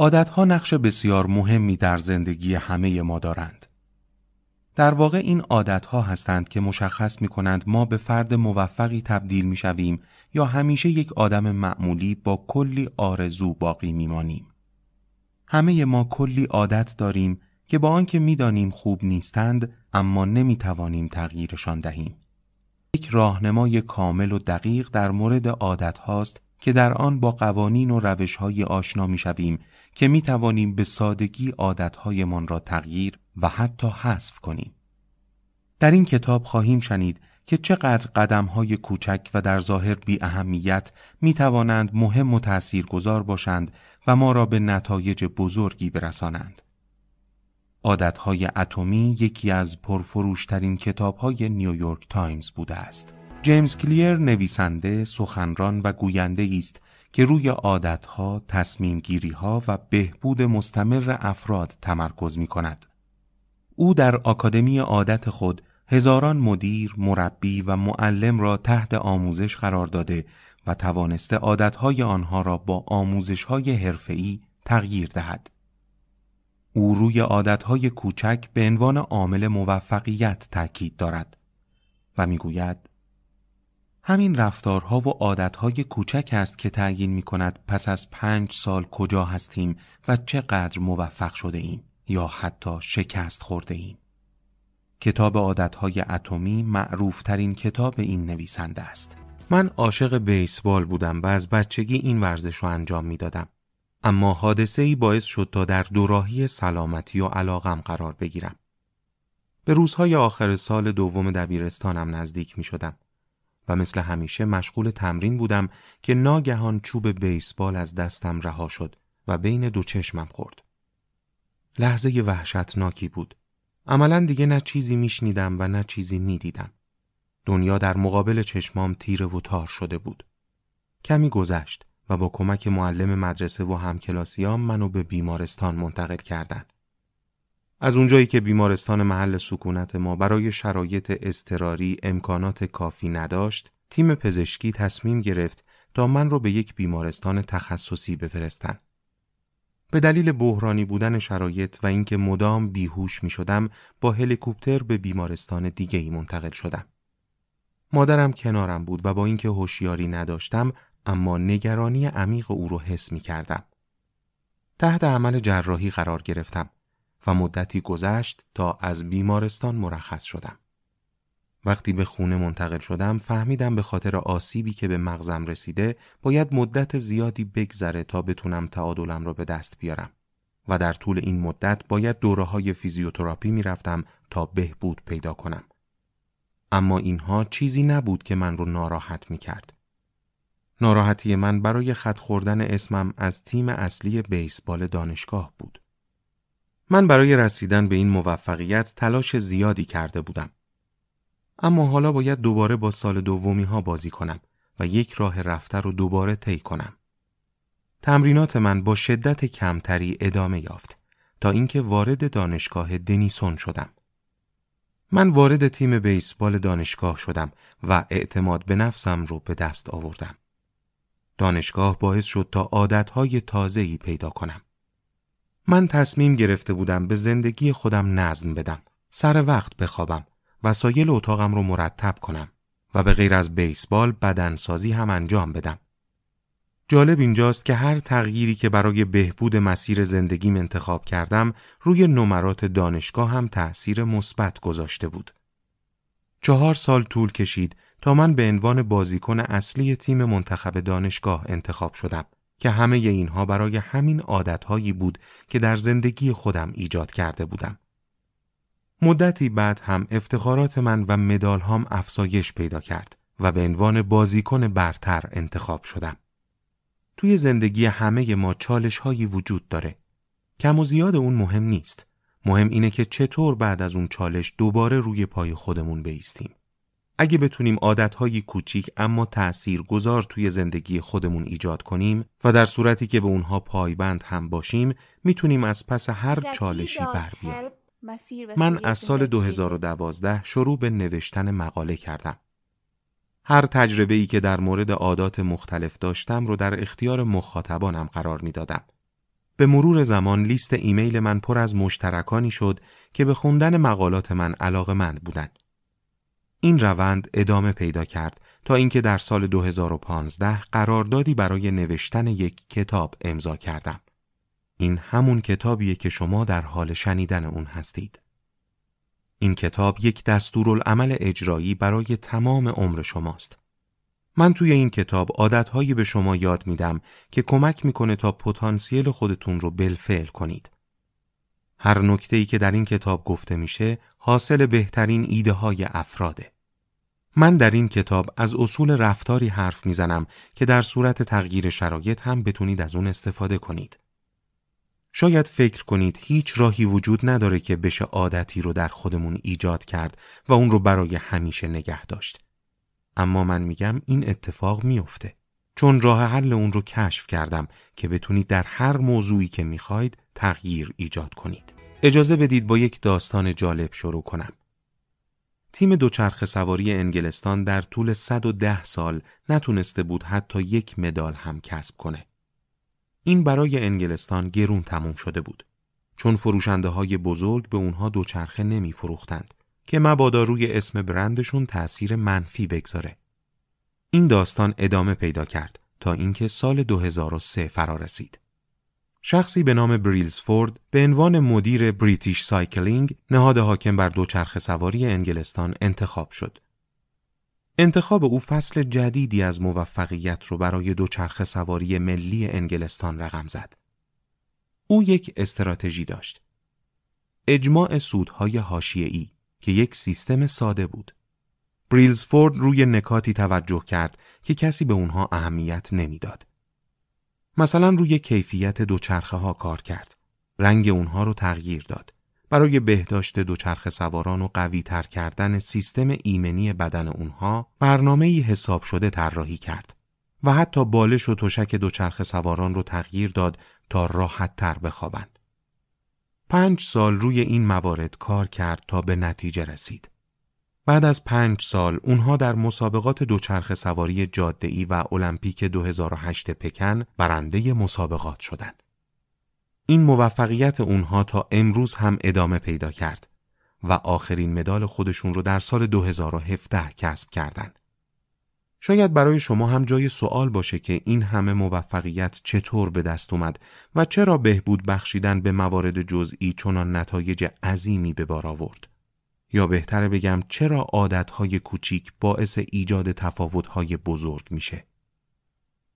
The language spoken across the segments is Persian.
عادتها نقش بسیار مهمی در زندگی همه ما دارند. در واقع این عادتها هستند که مشخص می کنند ما به فرد موفقی تبدیل می شویم یا همیشه یک آدم معمولی با کلی آرزو باقی می مانیم. همه ما کلی عادت داریم که با آنکه دانیم خوب نیستند اما نمی توانیم تغییرشان دهیم. یک راهنمای کامل و دقیق در مورد عادت هاست که در آن با قوانین و روش های آشنا می شویم که می توانیم به سادگی عادتهایمان را تغییر و حتی حذف کنیم. در این کتاب خواهیم شنید که چقدر قدم های کوچک و در ظاهر بی اهمیت می توانند مهم و تأثیر گذار باشند و ما را به نتایج بزرگی برسانند. های اتمی یکی از پرفروشترین کتابهای نیویورک تایمز بوده است. جیمز کلیر نویسنده، سخنران و گوینده است که روی عادتها، تصمیمگیریها و بهبود مستمر افراد تمرکز می کند. او در آکادمی عادت خود هزاران مدیر، مربی و معلم را تحت آموزش قرار داده و توانسته عادتهای آنها را با آموزش‌های حرفه‌ای تغییر دهد. او روی عادتهای کوچک به عنوان عامل موفقیت تاکید دارد و میگوید همین رفتارها و عادتهای کوچک است که تعیین می کند پس از پنج سال کجا هستیم و چقدر موفق شده ایم یا حتی شکست خورده ایم. کتاب عادتهای اتمی معروف ترین کتاب این نویسنده است. من عاشق بیسبال بودم و از بچگی این ورزش رو انجام می دادم. اما حادثه ای باعث شد تا در دوراهی سلامتی و علاقم قرار بگیرم. به روزهای آخر سال دوم دبیرستانم نزدیک می شدم. و مثل همیشه مشغول تمرین بودم که ناگهان چوب بیسبال از دستم رها شد و بین دو چشمم خورد. لحظه وحشتناکی بود. عملا دیگه نه چیزی میشنیدم و نه چیزی میدیدم. دنیا در مقابل چشمام تیره و تار شده بود. کمی گذشت و با کمک معلم مدرسه و همکلاسیام منو به بیمارستان منتقل کردند. از اونجایی که بیمارستان محل سکونت ما برای شرایط اضطراری امکانات کافی نداشت، تیم پزشکی تصمیم گرفت تا من رو به یک بیمارستان تخصصی بفرستن. به دلیل بحرانی بودن شرایط و اینکه مدام بیهوش می شدم با هلیکوپتر به بیمارستان دیگه ای منتقل شدم. مادرم کنارم بود و با اینکه هوشیاری نداشتم اما نگرانی عمیق او رو حس می کردم. تحت عمل جراحی قرار گرفتم. و مدتی گذشت تا از بیمارستان مرخص شدم. وقتی به خونه منتقل شدم فهمیدم به خاطر آسیبی که به مغزم رسیده باید مدت زیادی بگذره تا بتونم تعادلم رو به دست بیارم و در طول این مدت باید دوره های فیزیوتراپی میرفتم تا بهبود پیدا کنم. اما اینها چیزی نبود که من رو ناراحت می کرد. ناراحتی من برای خط خوردن اسمم از تیم اصلی بیسبال دانشگاه بود. من برای رسیدن به این موفقیت تلاش زیادی کرده بودم. اما حالا باید دوباره با سال دومی ها بازی کنم و یک راه رفته رو دوباره طی کنم. تمرینات من با شدت کمتری ادامه یافت تا اینکه وارد دانشگاه دنیسون شدم. من وارد تیم بیسبال دانشگاه شدم و اعتماد به نفسم رو به دست آوردم. دانشگاه باعث شد تا عادتهای تازه‌ای پیدا کنم. من تصمیم گرفته بودم به زندگی خودم نظم بدم. سر وقت بخوابم. وسایل اتاقم رو مرتب کنم و به غیر از بیسبال بدنسازی هم انجام بدم. جالب اینجاست که هر تغییری که برای بهبود مسیر زندگیم انتخاب کردم روی نمرات دانشگاه هم تأثیر مثبت گذاشته بود. چهار سال طول کشید تا من به عنوان بازیکن اصلی تیم منتخب دانشگاه انتخاب شدم. که همه اینها برای همین عادتهایی بود که در زندگی خودم ایجاد کرده بودم. مدتی بعد هم افتخارات من و مدالهام افزایش پیدا کرد و به عنوان بازیکن برتر انتخاب شدم. توی زندگی همه ما چالش هایی وجود داره. کم و زیاد اون مهم نیست. مهم اینه که چطور بعد از اون چالش دوباره روی پای خودمون بیستیم. اگه بتونیم عادتهایی کوچیک اما تأثیر گذار توی زندگی خودمون ایجاد کنیم و در صورتی که به اونها پایبند هم باشیم میتونیم از پس هر چالشی بر من از سال 2012 شروع به نوشتن مقاله کردم. هر تجربه ای که در مورد عادات مختلف داشتم رو در اختیار مخاطبانم قرار میدادم. به مرور زمان لیست ایمیل من پر از مشترکانی شد که به خوندن مقالات من علاقه مند بودند. این روند ادامه پیدا کرد تا اینکه در سال 2015 قراردادی برای نوشتن یک کتاب امضا کردم. این همون کتابیه که شما در حال شنیدن اون هستید. این کتاب یک دستورالعمل اجرایی برای تمام عمر شماست. من توی این کتاب عادتهایی به شما یاد میدم که کمک میکنه تا پتانسیل خودتون رو بالفعل کنید. هر نکته ای که در این کتاب گفته میشه حاصل بهترین ایده های افراده. من در این کتاب از اصول رفتاری حرف میزنم که در صورت تغییر شرایط هم بتونید از اون استفاده کنید. شاید فکر کنید هیچ راهی وجود نداره که بشه عادتی رو در خودمون ایجاد کرد و اون رو برای همیشه نگه داشت. اما من میگم این اتفاق میافته. چون راه حل اون رو کشف کردم که بتونید در هر موضوعی که میخواید تغییر ایجاد کنید. اجازه بدید با یک داستان جالب شروع کنم. تیم دوچرخه سواری انگلستان در طول 110 سال نتونسته بود حتی یک مدال هم کسب کنه. این برای انگلستان گرون تموم شده بود. چون فروشنده های بزرگ به اونها دوچرخه نمی فروختند که مبادا روی اسم برندشون تأثیر منفی بگذاره. این داستان ادامه پیدا کرد تا اینکه سال 2003 فرا رسید. شخصی به نام بریلزفورد به عنوان مدیر بریتیش سایکلینگ نهاد حاکم بر دوچرخه سواری انگلستان انتخاب شد. انتخاب او فصل جدیدی از موفقیت رو برای دوچرخه سواری ملی انگلستان رقم زد. او یک استراتژی داشت. اجماع سودهای ای که یک سیستم ساده بود. بریلزفورد روی نکاتی توجه کرد که کسی به اونها اهمیت نمیداد. مثلا روی کیفیت دوچرخه ها کار کرد. رنگ اونها رو تغییر داد. برای بهداشت دوچرخه سواران و قوی تر کردن سیستم ایمنی بدن اونها برنامه ای حساب شده طراحی کرد و حتی بالش و تشک دوچرخه سواران رو تغییر داد تا راحت تر بخوابند. پنج سال روی این موارد کار کرد تا به نتیجه رسید. بعد از پنج سال اونها در مسابقات دوچرخه سواری جاده ای و المپیک 2008 پکن برنده مسابقات شدند. این موفقیت اونها تا امروز هم ادامه پیدا کرد و آخرین مدال خودشون رو در سال 2017 کسب کردند. شاید برای شما هم جای سوال باشه که این همه موفقیت چطور به دست اومد و چرا بهبود بخشیدن به موارد جزئی چنان نتایج عظیمی به بار آورد. یا بهتر بگم چرا عادتهای کوچیک باعث ایجاد تفاوتهای بزرگ میشه.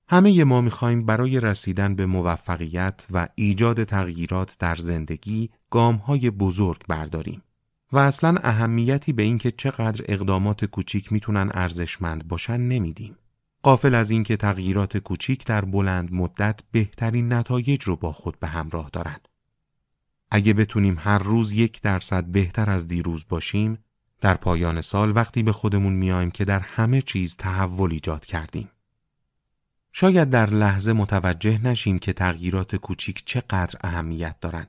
همه ما میخوایم برای رسیدن به موفقیت و ایجاد تغییرات در زندگی گامهای بزرگ برداریم و اصلا اهمیتی به اینکه چقدر اقدامات کوچیک میتونن ارزشمند باشن نمیدیم. قافل از اینکه تغییرات کوچیک در بلند مدت بهترین نتایج رو با خود به همراه دارند. اگه بتونیم هر روز یک درصد بهتر از دیروز باشیم در پایان سال وقتی به خودمون میایم که در همه چیز تحول ایجاد کردیم. شاید در لحظه متوجه نشیم که تغییرات کوچیک چقدر اهمیت دارن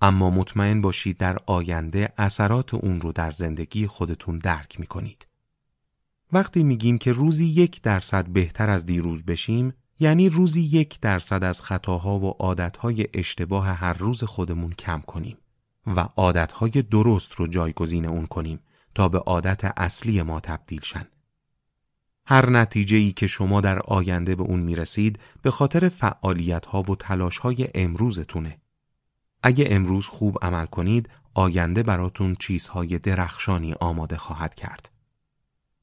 اما مطمئن باشید در آینده اثرات اون رو در زندگی خودتون درک میکنید. وقتی میگیم که روزی یک درصد بهتر از دیروز بشیم یعنی روزی یک درصد از خطاها و عادتهای اشتباه هر روز خودمون کم کنیم و عادتهای درست رو جایگزین اون کنیم تا به عادت اصلی ما تبدیل شن. هر نتیجه ای که شما در آینده به اون میرسید به خاطر فعالیت ها و تلاش های امروزتونه. اگه امروز خوب عمل کنید، آینده براتون چیزهای درخشانی آماده خواهد کرد.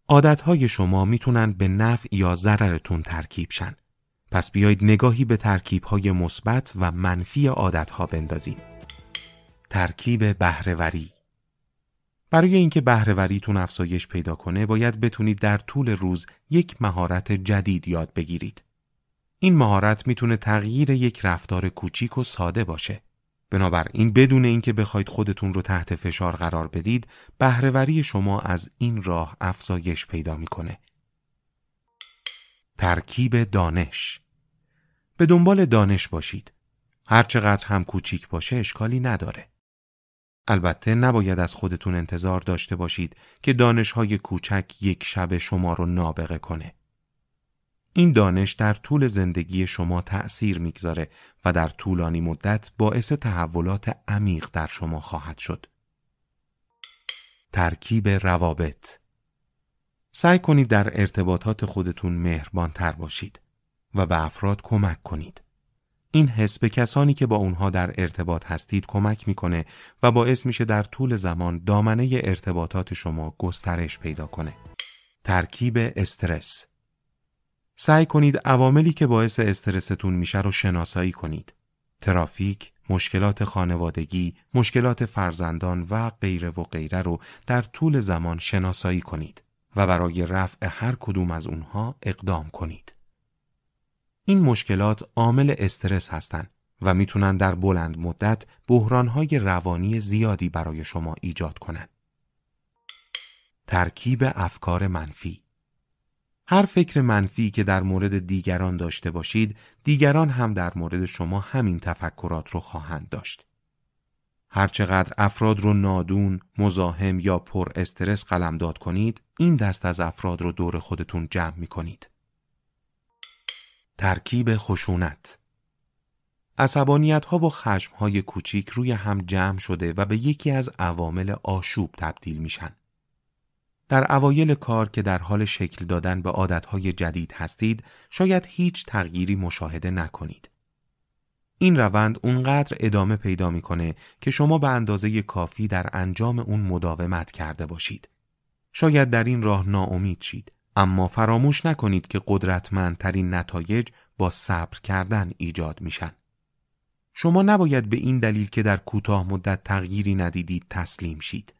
عادتهای شما میتونن به نفع یا ضررتون ترکیب شن پس بیایید نگاهی به های مثبت و منفی ها بندازیم. ترکیب بهرهوری برای اینکه بهرهوریتون افزایش پیدا کنه باید بتونید در طول روز یک مهارت جدید یاد بگیرید. این مهارت میتونه تغییر یک رفتار کوچیک و ساده باشه. بنابراین بدون اینکه بخواید خودتون رو تحت فشار قرار بدید، بهرهوری شما از این راه افزایش پیدا میکنه. ترکیب دانش به دنبال دانش باشید هر چقدر هم کوچیک باشه اشکالی نداره البته نباید از خودتون انتظار داشته باشید که های کوچک یک شب شما رو نابغه کنه این دانش در طول زندگی شما تأثیر میگذاره و در طولانی مدت باعث تحولات عمیق در شما خواهد شد. ترکیب روابط سعی کنید در ارتباطات خودتون مهربان تر باشید و به افراد کمک کنید. این حس به کسانی که با اونها در ارتباط هستید کمک میکنه و باعث میشه در طول زمان دامنه ارتباطات شما گسترش پیدا کنه. ترکیب استرس سعی کنید عواملی که باعث استرستون میشه رو شناسایی کنید. ترافیک، مشکلات خانوادگی، مشکلات فرزندان و غیره و غیره رو در طول زمان شناسایی کنید. و برای رفع هر کدوم از اونها اقدام کنید. این مشکلات عامل استرس هستند و میتونن در بلند مدت بحرانهای روانی زیادی برای شما ایجاد کنند. ترکیب افکار منفی هر فکر منفی که در مورد دیگران داشته باشید، دیگران هم در مورد شما همین تفکرات رو خواهند داشت. هرچقدر افراد رو نادون، مزاحم یا پر استرس قلمداد کنید، این دست از افراد رو دور خودتون جمع می کنید. ترکیب خشونت عصبانیت ها و خشم های کوچیک روی هم جمع شده و به یکی از عوامل آشوب تبدیل میشن. در اوایل کار که در حال شکل دادن به های جدید هستید، شاید هیچ تغییری مشاهده نکنید. این روند اونقدر ادامه پیدا میکنه که شما به اندازه کافی در انجام اون مداومت کرده باشید. شاید در این راه ناامید شید، اما فراموش نکنید که قدرتمندترین نتایج با صبر کردن ایجاد میشن. شما نباید به این دلیل که در کوتاه مدت تغییری ندیدید تسلیم شید.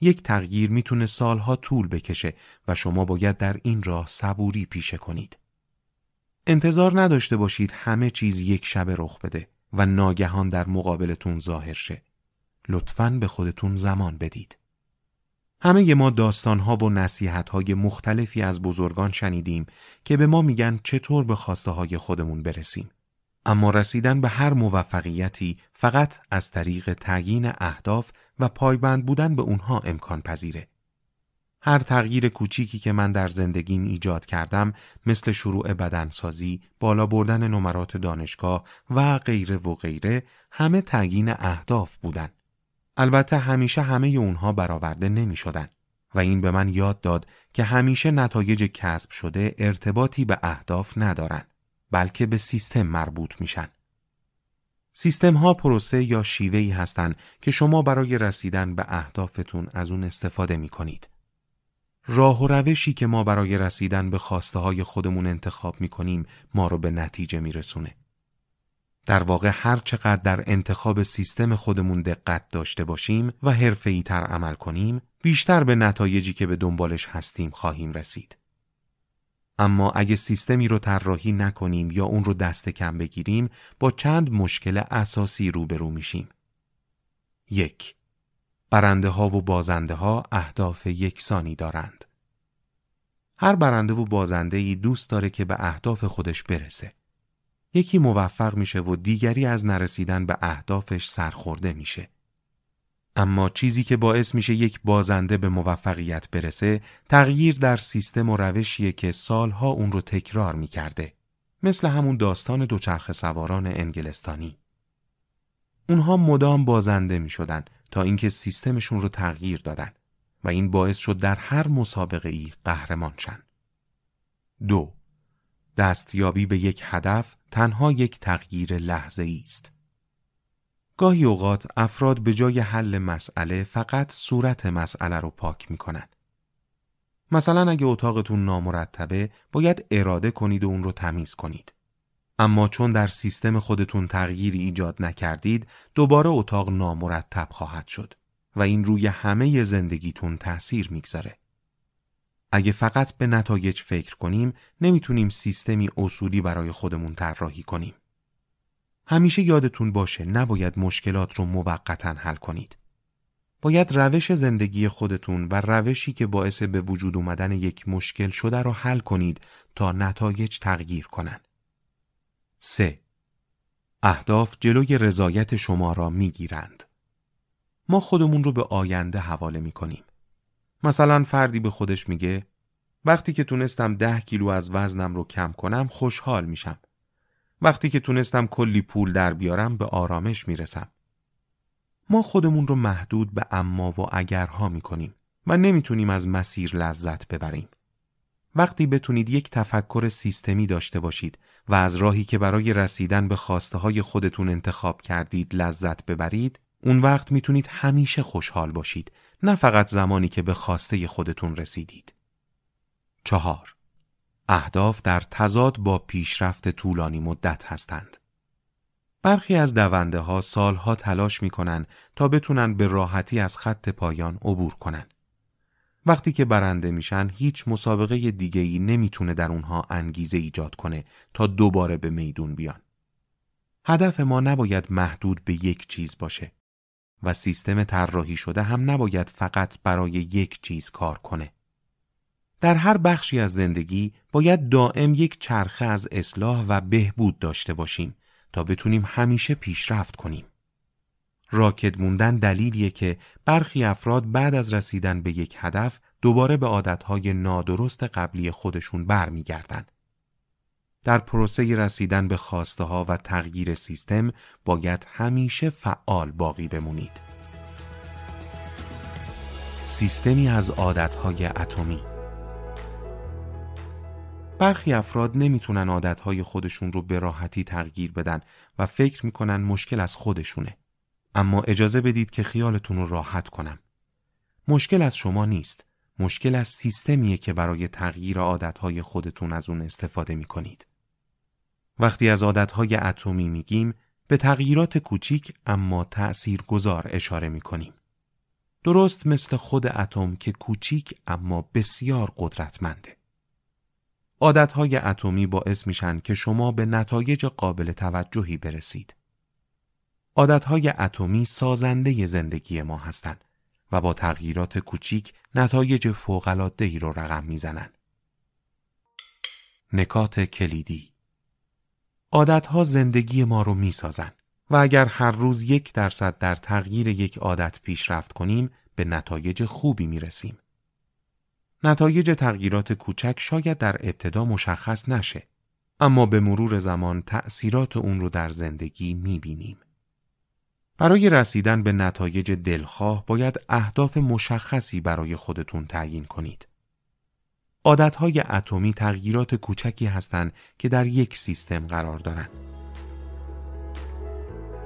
یک تغییر میتونه سالها طول بکشه و شما باید در این راه صبوری پیشه کنید. انتظار نداشته باشید همه چیز یک شب رخ بده و ناگهان در مقابلتون ظاهر شه. لطفاً به خودتون زمان بدید. همه ما داستانها و نصیحتهای مختلفی از بزرگان شنیدیم که به ما میگن چطور به خواسته های خودمون برسیم. اما رسیدن به هر موفقیتی فقط از طریق تعیین اهداف و پایبند بودن به اونها امکان پذیره. هر تغییر کوچیکی که من در زندگیم ایجاد کردم مثل شروع بدنسازی، بالا بردن نمرات دانشگاه و غیره و غیره همه تگین اهداف بودن. البته همیشه همه اونها برآورده نمی شدن و این به من یاد داد که همیشه نتایج کسب شده ارتباطی به اهداف ندارن بلکه به سیستم مربوط میشن. سیستم ها پروسه یا ای هستند که شما برای رسیدن به اهدافتون از اون استفاده می کنید. راه و روشی که ما برای رسیدن به خواسته های خودمون انتخاب می کنیم ما رو به نتیجه می رسونه. در واقع هر چقدر در انتخاب سیستم خودمون دقت داشته باشیم و حرفه‌ای تر عمل کنیم، بیشتر به نتایجی که به دنبالش هستیم خواهیم رسید. اما اگه سیستمی رو طراحی نکنیم یا اون رو دست کم بگیریم، با چند مشکل اساسی روبرو میشیم. یک برنده ها و بازنده ها اهداف یکسانی دارند. هر برنده و بازنده ای دوست داره که به اهداف خودش برسه. یکی موفق میشه و دیگری از نرسیدن به اهدافش سرخورده میشه. اما چیزی که باعث میشه یک بازنده به موفقیت برسه تغییر در سیستم و روشیه که سالها اون رو تکرار میکرده. مثل همون داستان دوچرخه سواران انگلستانی. اونها مدام بازنده می تا اینکه سیستمشون رو تغییر دادن و این باعث شد در هر مسابقه ای قهرمان شن. دو دستیابی به یک هدف تنها یک تغییر لحظه است. گاهی اوقات افراد به جای حل مسئله فقط صورت مسئله رو پاک می کنن. مثلا اگه اتاقتون نامرتبه باید اراده کنید و اون رو تمیز کنید. اما چون در سیستم خودتون تغییری ایجاد نکردید دوباره اتاق نامرتب خواهد شد و این روی همه زندگیتون تأثیر میگذاره. اگه فقط به نتایج فکر کنیم نمیتونیم سیستمی اصولی برای خودمون طراحی کنیم. همیشه یادتون باشه نباید مشکلات رو موقتا حل کنید. باید روش زندگی خودتون و روشی که باعث به وجود اومدن یک مشکل شده رو حل کنید تا نتایج تغییر کنند. 3. اهداف جلوی رضایت شما را می گیرند. ما خودمون رو به آینده حواله می کنیم. مثلا فردی به خودش میگه وقتی که تونستم ده کیلو از وزنم رو کم کنم خوشحال میشم. وقتی که تونستم کلی پول در بیارم به آرامش میرسم. ما خودمون رو محدود به اما و اگرها میکنیم و نمیتونیم از مسیر لذت ببریم. وقتی بتونید یک تفکر سیستمی داشته باشید و از راهی که برای رسیدن به خواسته های خودتون انتخاب کردید لذت ببرید اون وقت میتونید همیشه خوشحال باشید نه فقط زمانی که به خواسته خودتون رسیدید. چهار اهداف در تضاد با پیشرفت طولانی مدت هستند. برخی از دونده ها سالها تلاش می تا بتونن به راحتی از خط پایان عبور کنند. وقتی که برنده میشن هیچ مسابقه دیگه ای نمیتونه در اونها انگیزه ایجاد کنه تا دوباره به میدون بیان. هدف ما نباید محدود به یک چیز باشه و سیستم طراحی شده هم نباید فقط برای یک چیز کار کنه. در هر بخشی از زندگی باید دائم یک چرخه از اصلاح و بهبود داشته باشیم تا بتونیم همیشه پیشرفت کنیم. راکد موندن دلیلیه که برخی افراد بعد از رسیدن به یک هدف دوباره به عادتهای نادرست قبلی خودشون برمیگردن. در پروسه رسیدن به خواسته ها و تغییر سیستم باید همیشه فعال باقی بمونید. سیستمی از عادتهای اتمی برخی افراد نمیتونن عادتهای خودشون رو به راحتی تغییر بدن و فکر میکنن مشکل از خودشونه. اما اجازه بدید که خیالتون رو راحت کنم. مشکل از شما نیست. مشکل از سیستمیه که برای تغییر عادتهای خودتون از اون استفاده می کنید. وقتی از عادتهای اتمی میگیم به تغییرات کوچیک اما تأثیر گذار اشاره می کنیم. درست مثل خود اتم که کوچیک اما بسیار قدرتمنده. عادتهای اتمی باعث میشن که شما به نتایج قابل توجهی برسید. عادتهای اتمی سازنده زندگی ما هستند و با تغییرات کوچیک نتایج ای رو رقم میزنند. نکات کلیدی عادتها زندگی ما رو سازن و اگر هر روز یک درصد در تغییر یک عادت پیشرفت کنیم به نتایج خوبی رسیم. نتایج تغییرات کوچک شاید در ابتدا مشخص نشه اما به مرور زمان تأثیرات اون رو در زندگی بینیم. برای رسیدن به نتایج دلخواه باید اهداف مشخصی برای خودتون تعیین کنید. عادتهای اتمی تغییرات کوچکی هستند که در یک سیستم قرار دارند.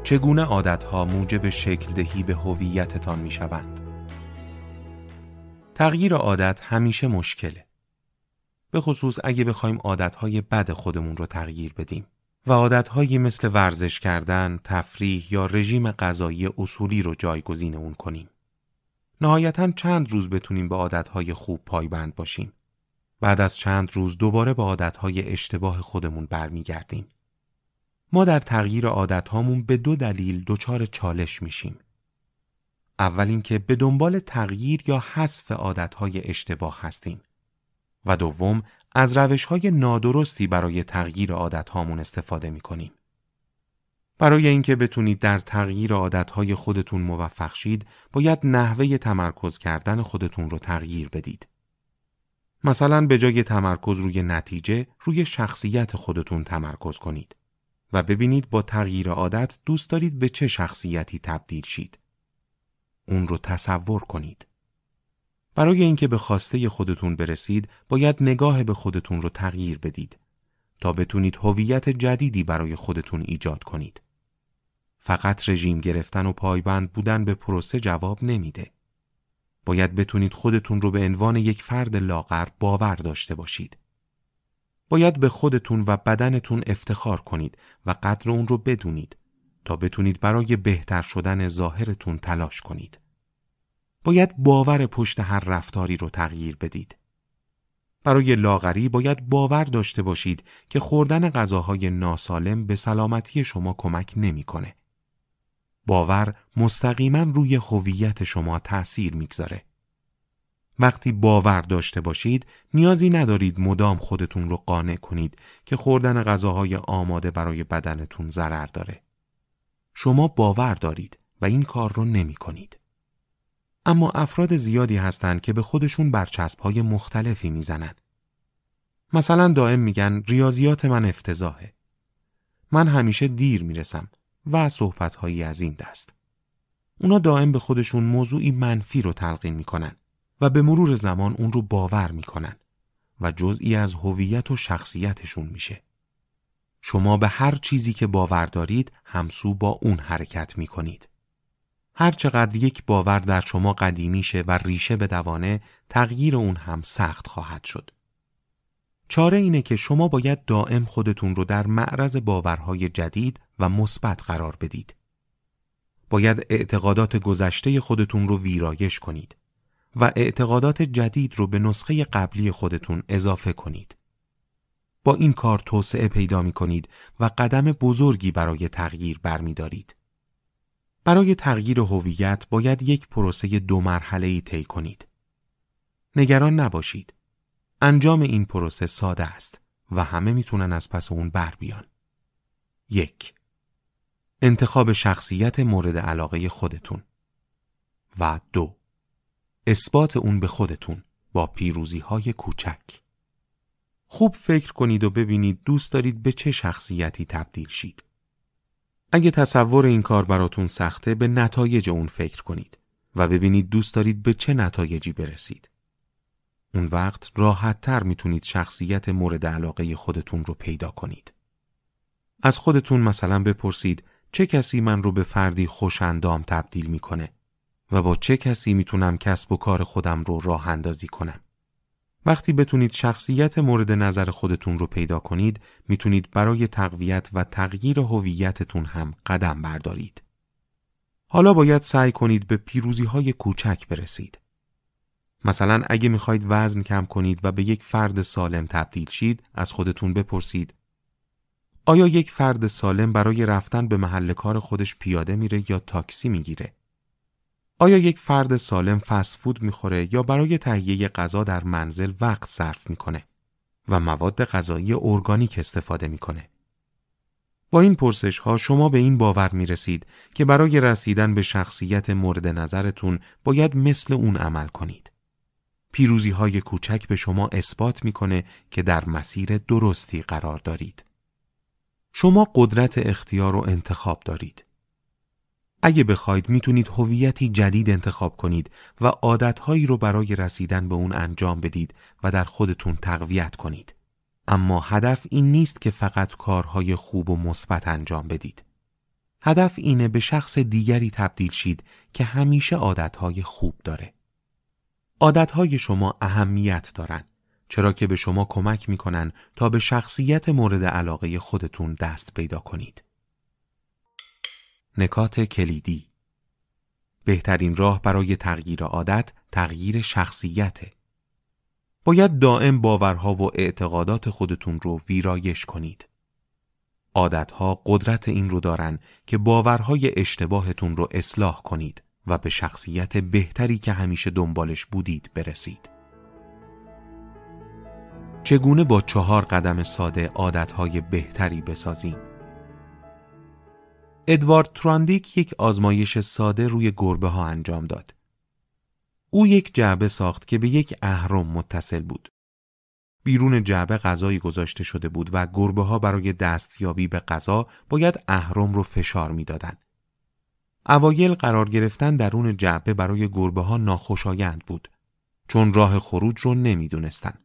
چگونه عادتها موجب دهی به هویتتان می شوند؟ تغییر عادت همیشه مشکله. به خصوص اگه بخوایم عادتهای بد خودمون رو تغییر بدیم. و عادتهایی مثل ورزش کردن، تفریح یا رژیم غذایی اصولی رو جایگزین اون کنیم. نهایتا چند روز بتونیم به عادتهای خوب پایبند باشیم. بعد از چند روز دوباره به عادتهای اشتباه خودمون برمیگردیم. ما در تغییر عادتهامون به دو دلیل دچار چالش میشیم. اول اینکه به دنبال تغییر یا حذف عادتهای اشتباه هستیم و دوم از روش های نادرستی برای تغییر عادت هامون استفاده می کنیم. برای اینکه بتونید در تغییر عادت های خودتون موفق شید، باید نحوه تمرکز کردن خودتون رو تغییر بدید. مثلا به جای تمرکز روی نتیجه، روی شخصیت خودتون تمرکز کنید و ببینید با تغییر عادت دوست دارید به چه شخصیتی تبدیل شید. اون رو تصور کنید. برای اینکه به خواسته خودتون برسید باید نگاه به خودتون رو تغییر بدید تا بتونید هویت جدیدی برای خودتون ایجاد کنید. فقط رژیم گرفتن و پایبند بودن به پروسه جواب نمیده. باید بتونید خودتون رو به عنوان یک فرد لاغر باور داشته باشید. باید به خودتون و بدنتون افتخار کنید و قدر اون رو بدونید تا بتونید برای بهتر شدن ظاهرتون تلاش کنید. باید باور پشت هر رفتاری رو تغییر بدید. برای لاغری باید باور داشته باشید که خوردن غذاهای ناسالم به سلامتی شما کمک نمیکنه. باور مستقیما روی هویت شما تأثیر میگذاره. وقتی باور داشته باشید نیازی ندارید مدام خودتون رو قانع کنید که خوردن غذاهای آماده برای بدنتون ضرر داره. شما باور دارید و این کار رو نمی کنید. اما افراد زیادی هستند که به خودشون برچسب های مختلفی میزنن. مثلا دائم میگن ریاضیات من افتضاحه. من همیشه دیر میرسم و صحبت هایی از این دست. اونا دائم به خودشون موضوعی منفی رو تلقین میکنن و به مرور زمان اون رو باور میکنن و جزئی از هویت و شخصیتشون میشه. شما به هر چیزی که باور دارید همسو با اون حرکت میکنید. هرچقدر یک باور در شما قدیمی شه و ریشه به دوانه، تغییر اون هم سخت خواهد شد. چاره اینه که شما باید دائم خودتون رو در معرض باورهای جدید و مثبت قرار بدید. باید اعتقادات گذشته خودتون رو ویرایش کنید و اعتقادات جدید رو به نسخه قبلی خودتون اضافه کنید. با این کار توسعه پیدا می کنید و قدم بزرگی برای تغییر برمیدارید. برای تغییر هویت باید یک پروسه دو مرحله ای طی کنید. نگران نباشید. انجام این پروسه ساده است و همه میتونن از پس اون بر بیان. یک انتخاب شخصیت مورد علاقه خودتون و دو اثبات اون به خودتون با پیروزی های کوچک. خوب فکر کنید و ببینید دوست دارید به چه شخصیتی تبدیل شید. اگه تصور این کار براتون سخته به نتایج اون فکر کنید و ببینید دوست دارید به چه نتایجی برسید. اون وقت راحت تر میتونید شخصیت مورد علاقه خودتون رو پیدا کنید. از خودتون مثلا بپرسید چه کسی من رو به فردی خوش اندام تبدیل میکنه و با چه کسی میتونم کسب و کار خودم رو راه اندازی کنم. وقتی بتونید شخصیت مورد نظر خودتون رو پیدا کنید میتونید برای تقویت و تغییر هویتتون هم قدم بردارید. حالا باید سعی کنید به پیروزی های کوچک برسید. مثلا اگه میخواید وزن کم کنید و به یک فرد سالم تبدیل شید از خودتون بپرسید آیا یک فرد سالم برای رفتن به محل کار خودش پیاده میره یا تاکسی میگیره؟ آیا یک فرد سالم فسفود میخوره یا برای تهیه غذا در منزل وقت صرف میکنه و مواد غذایی ارگانیک استفاده میکنه؟ با این پرسش ها شما به این باور می رسید که برای رسیدن به شخصیت مورد نظرتون باید مثل اون عمل کنید. پیروزی های کوچک به شما اثبات میکنه که در مسیر درستی قرار دارید. شما قدرت اختیار و انتخاب دارید. اگه بخواید میتونید هویتی جدید انتخاب کنید و عادتهایی رو برای رسیدن به اون انجام بدید و در خودتون تقویت کنید. اما هدف این نیست که فقط کارهای خوب و مثبت انجام بدید. هدف اینه به شخص دیگری تبدیل شید که همیشه عادتهای خوب داره. عادتهای شما اهمیت دارن چرا که به شما کمک میکنن تا به شخصیت مورد علاقه خودتون دست پیدا کنید. نکات کلیدی بهترین راه برای تغییر عادت تغییر شخصیته. باید دائم باورها و اعتقادات خودتون رو ویرایش کنید. عادتها قدرت این رو دارن که باورهای اشتباهتون رو اصلاح کنید و به شخصیت بهتری که همیشه دنبالش بودید برسید. چگونه با چهار قدم ساده عادتهای بهتری بسازیم؟ ادوارد تراندیک یک آزمایش ساده روی گربه ها انجام داد. او یک جعبه ساخت که به یک اهرم متصل بود. بیرون جعبه غذایی گذاشته شده بود و گربه ها برای دستیابی به غذا باید اهرم رو فشار میدادند. اوایل قرار گرفتن درون جعبه برای گربه ها ناخوشایند بود چون راه خروج رو نمیدونستند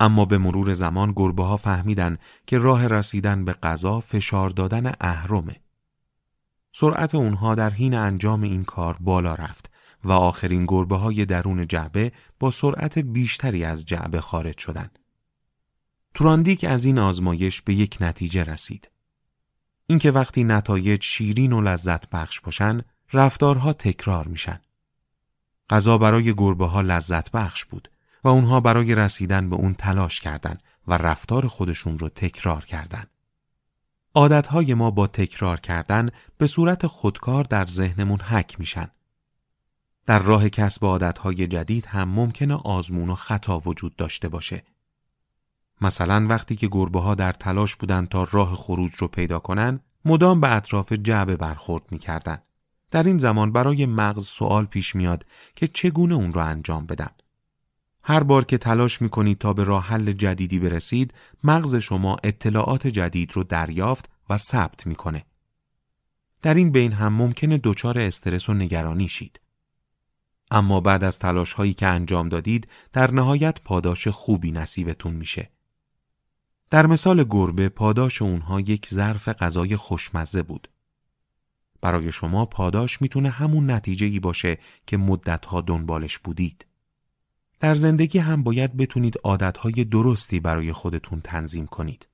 اما به مرور زمان گربه ها فهمیدن که راه رسیدن به غذا فشار دادن اهرمه. سرعت اونها در حین انجام این کار بالا رفت و آخرین گربه های درون جعبه با سرعت بیشتری از جعبه خارج شدند. توراندیک از این آزمایش به یک نتیجه رسید. اینکه وقتی نتایج شیرین و لذت بخش باشن، رفتارها تکرار میشن. غذا برای گربه ها لذت بخش بود و اونها برای رسیدن به اون تلاش کردند و رفتار خودشون رو تکرار کردند. عادتهای ما با تکرار کردن به صورت خودکار در ذهنمون حک میشن. در راه کسب عادتهای جدید هم ممکنه آزمون و خطا وجود داشته باشه. مثلا وقتی که گربه ها در تلاش بودن تا راه خروج رو پیدا کنن، مدام به اطراف جعبه برخورد میکردن. در این زمان برای مغز سوال پیش میاد که چگونه اون رو انجام بدم. هر بار که تلاش میکنید تا به راه حل جدیدی برسید، مغز شما اطلاعات جدید رو دریافت و ثبت میکنه. در این بین هم ممکنه دچار استرس و نگرانی شید. اما بعد از تلاش هایی که انجام دادید، در نهایت پاداش خوبی نصیبتون میشه. در مثال گربه پاداش اونها یک ظرف غذای خوشمزه بود. برای شما پاداش میتونه همون نتیجه ای باشه که مدتها دنبالش بودید. در زندگی هم باید بتونید عادتهای درستی برای خودتون تنظیم کنید.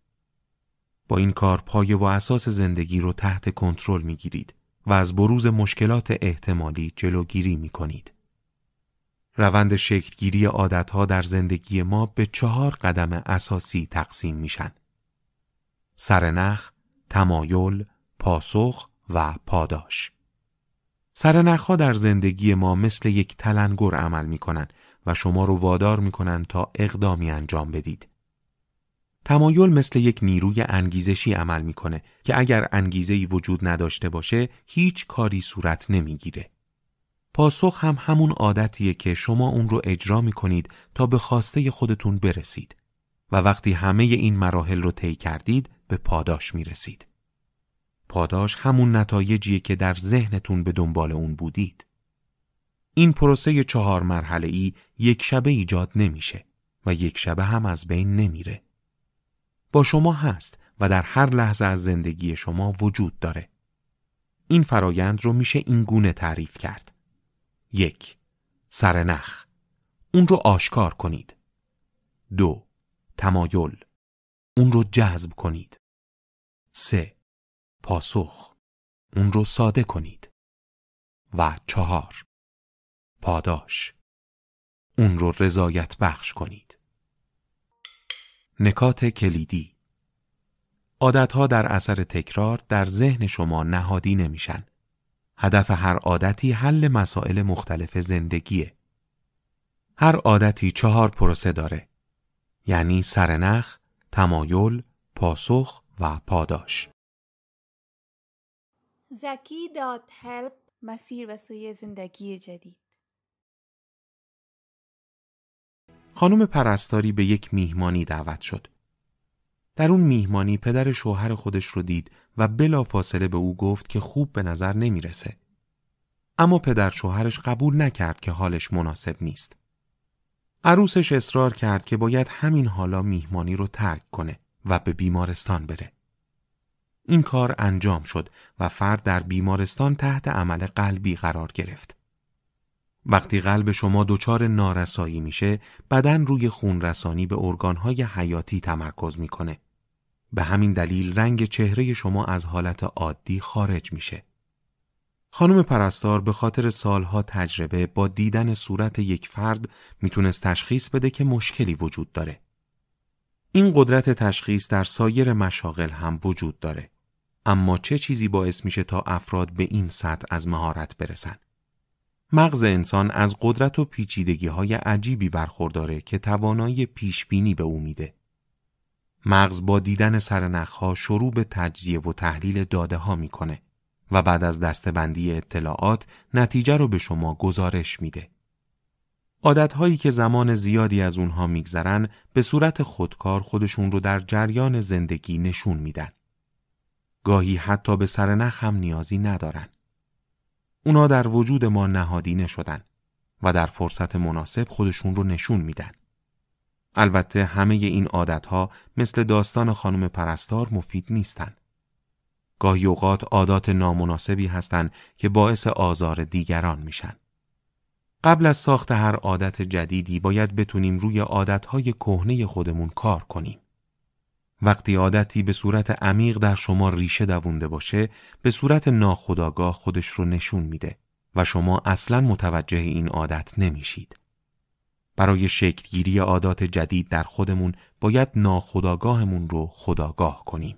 با این کار پایه و اساس زندگی رو تحت کنترل می گیرید و از بروز مشکلات احتمالی جلوگیری می کنید. روند شکلگیری عادتها در زندگی ما به چهار قدم اساسی تقسیم میشن. سرنخ، تمایل، پاسخ و پاداش. سرنخها در زندگی ما مثل یک تلنگر عمل می و شما رو وادار می تا اقدامی انجام بدید. تمایل مثل یک نیروی انگیزشی عمل میکنه که اگر انگیزه وجود نداشته باشه هیچ کاری صورت نمیگیره. پاسخ هم همون عادتیه که شما اون رو اجرا کنید تا به خواسته خودتون برسید و وقتی همه این مراحل رو طی کردید به پاداش رسید پاداش همون نتایجیه که در ذهنتون به دنبال اون بودید. این پروسه چهار مرحله ای یک شبه ایجاد نمیشه و یک شبه هم از بین نمیره. با شما هست و در هر لحظه از زندگی شما وجود داره. این فرایند رو میشه این گونه تعریف کرد. یک سرنخ اون رو آشکار کنید. دو تمایل اون رو جذب کنید. سه پاسخ اون رو ساده کنید. و چهار پاداش اون رو رضایت بخش کنید نکات کلیدی عادتها در اثر تکرار در ذهن شما نهادی نمیشن هدف هر عادتی حل مسائل مختلف زندگیه هر عادتی چهار پروسه داره یعنی سرنخ، تمایل، پاسخ و پاداش زکی داد هلپ مسیر و سوی زندگی جدید خانم پرستاری به یک میهمانی دعوت شد. در اون میهمانی پدر شوهر خودش رو دید و بلا فاصله به او گفت که خوب به نظر نمیرسه. اما پدر شوهرش قبول نکرد که حالش مناسب نیست. عروسش اصرار کرد که باید همین حالا میهمانی رو ترک کنه و به بیمارستان بره. این کار انجام شد و فرد در بیمارستان تحت عمل قلبی قرار گرفت. وقتی قلب شما دچار نارسایی میشه بدن روی خون رسانی به ارگانهای حیاتی تمرکز میکنه. به همین دلیل رنگ چهره شما از حالت عادی خارج میشه. خانم پرستار به خاطر سالها تجربه با دیدن صورت یک فرد میتونست تشخیص بده که مشکلی وجود داره. این قدرت تشخیص در سایر مشاغل هم وجود داره. اما چه چیزی باعث میشه تا افراد به این سطح از مهارت برسن؟ مغز انسان از قدرت و پیچیدگی های عجیبی برخورداره که توانایی پیشبینی به او میده. مغز با دیدن سرنخها شروع به تجزیه و تحلیل داده ها میکنه و بعد از دستبندی اطلاعات نتیجه رو به شما گزارش میده. عادتهایی که زمان زیادی از اونها میگذرن به صورت خودکار خودشون رو در جریان زندگی نشون میدن. گاهی حتی به سرنخ هم نیازی ندارن. اونا در وجود ما نهادینه شدن و در فرصت مناسب خودشون رو نشون میدن. البته همه این ها مثل داستان خانم پرستار مفید نیستن. گاهی اوقات عادات نامناسبی هستند که باعث آزار دیگران میشن. قبل از ساخت هر عادت جدیدی باید بتونیم روی عادتهای کهنه خودمون کار کنیم. وقتی عادتی به صورت عمیق در شما ریشه دوونده باشه به صورت ناخودآگاه خودش رو نشون میده و شما اصلا متوجه این عادت نمیشید. برای گیری عادات جدید در خودمون باید ناخودآگاهمون رو خداگاه کنیم.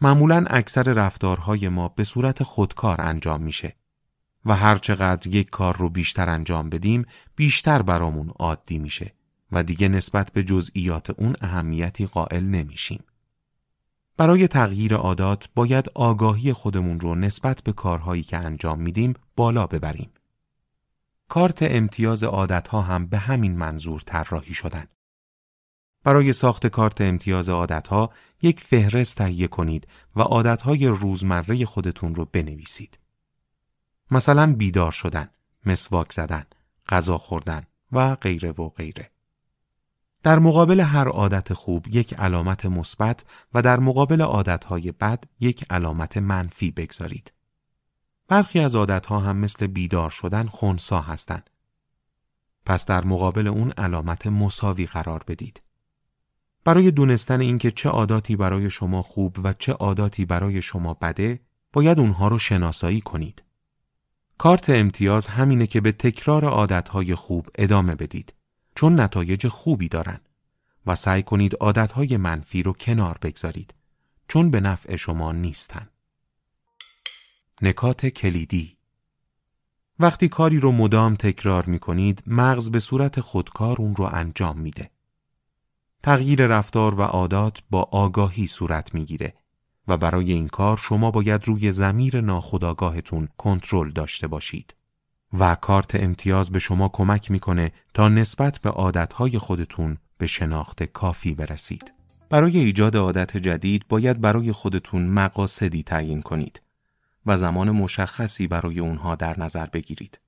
معمولا اکثر رفتارهای ما به صورت خودکار انجام میشه و هرچقدر یک کار رو بیشتر انجام بدیم بیشتر برامون عادی میشه و دیگه نسبت به جزئیات اون اهمیتی قائل نمیشیم. برای تغییر عادات باید آگاهی خودمون رو نسبت به کارهایی که انجام میدیم بالا ببریم. کارت امتیاز عادتها هم به همین منظور طراحی شدن. برای ساخت کارت امتیاز عادتها یک فهرست تهیه کنید و عادتهای روزمره خودتون رو بنویسید. مثلا بیدار شدن، مسواک زدن، غذا خوردن و غیره و غیره. در مقابل هر عادت خوب یک علامت مثبت و در مقابل عادتهای بد یک علامت منفی بگذارید. برخی از عادتها هم مثل بیدار شدن خونسا هستند. پس در مقابل اون علامت مساوی قرار بدید. برای دونستن اینکه چه عاداتی برای شما خوب و چه عاداتی برای شما بده، باید اونها رو شناسایی کنید. کارت امتیاز همینه که به تکرار عادتهای خوب ادامه بدید چون نتایج خوبی دارن و سعی کنید عادتهای منفی رو کنار بگذارید چون به نفع شما نیستن. نکات کلیدی وقتی کاری رو مدام تکرار می کنید، مغز به صورت خودکار اون رو انجام میده. تغییر رفتار و عادات با آگاهی صورت میگیره و برای این کار شما باید روی زمیر ناخودآگاهتون کنترل داشته باشید. و کارت امتیاز به شما کمک میکنه تا نسبت به عادتهای خودتون به شناخت کافی برسید. برای ایجاد عادت جدید باید برای خودتون مقاصدی تعیین کنید و زمان مشخصی برای اونها در نظر بگیرید.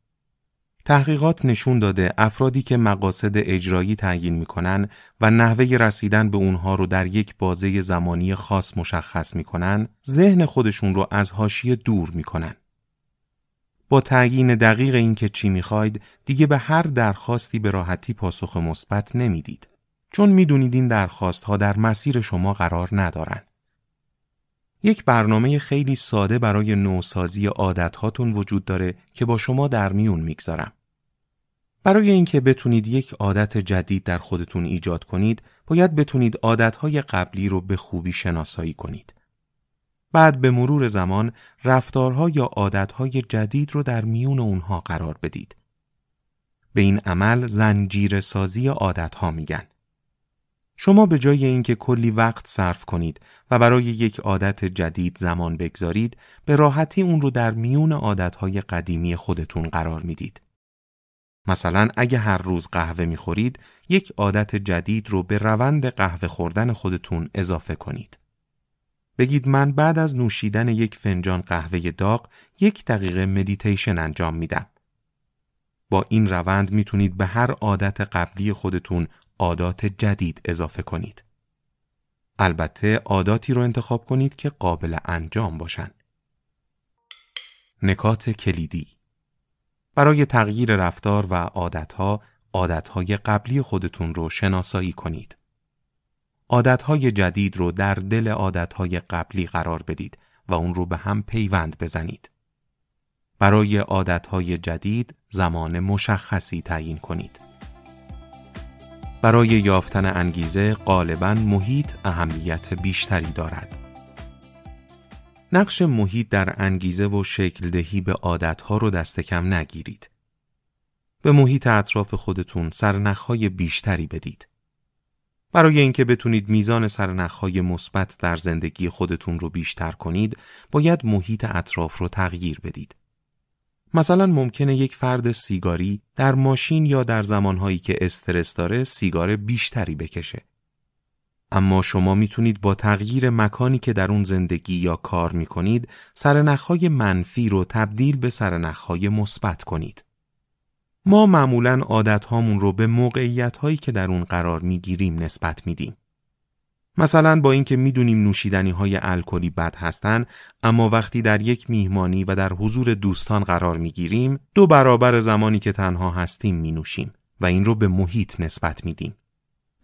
تحقیقات نشون داده افرادی که مقاصد اجرایی تعیین میکنن و نحوه رسیدن به اونها رو در یک بازه زمانی خاص مشخص میکنن، ذهن خودشون رو از هاشیه دور میکنن. با تعیین دقیق اینکه چی میخواید دیگه به هر درخواستی به راحتی پاسخ مثبت نمیدید چون میدونید این درخواست ها در مسیر شما قرار ندارن یک برنامه خیلی ساده برای نوسازی عادت هاتون وجود داره که با شما در میون میگذارم برای اینکه بتونید یک عادت جدید در خودتون ایجاد کنید باید بتونید عادت های قبلی رو به خوبی شناسایی کنید بعد به مرور زمان رفتارها یا عادتهای جدید رو در میون اونها قرار بدید. به این عمل زنجیر سازی عادتها میگن. شما به جای اینکه کلی وقت صرف کنید و برای یک عادت جدید زمان بگذارید، به راحتی اون رو در میون عادتهای قدیمی خودتون قرار میدید. مثلا اگه هر روز قهوه میخورید، یک عادت جدید رو به روند قهوه خوردن خودتون اضافه کنید. بگید من بعد از نوشیدن یک فنجان قهوه داغ یک دقیقه مدیتیشن انجام میدم. با این روند میتونید به هر عادت قبلی خودتون عادات جدید اضافه کنید. البته عاداتی رو انتخاب کنید که قابل انجام باشن. نکات کلیدی برای تغییر رفتار و عادتها عادتهای قبلی خودتون رو شناسایی کنید. عادتهای جدید رو در دل عادتهای قبلی قرار بدید و اون رو به هم پیوند بزنید. برای عادتهای جدید زمان مشخصی تعیین کنید. برای یافتن انگیزه غالبا محیط اهمیت بیشتری دارد. نقش محیط در انگیزه و شکل دهی به عادتها رو دست کم نگیرید. به محیط اطراف خودتون سرنخهای بیشتری بدید. برای اینکه بتونید میزان سرنخهای مثبت در زندگی خودتون رو بیشتر کنید، باید محیط اطراف رو تغییر بدید. مثلا ممکنه یک فرد سیگاری در ماشین یا در زمانهایی که استرس داره سیگار بیشتری بکشه. اما شما میتونید با تغییر مکانی که در اون زندگی یا کار میکنید سرنخهای منفی رو تبدیل به سرنخهای مثبت کنید. ما معمولا عادت هامون رو به موقعیت هایی که در اون قرار گیریم نسبت میدیم. مثلا با اینکه میدونیم نوشیدنی های الکلی بد هستن اما وقتی در یک میهمانی و در حضور دوستان قرار میگیریم دو برابر زمانی که تنها هستیم می نوشیم و این رو به محیط نسبت میدیم.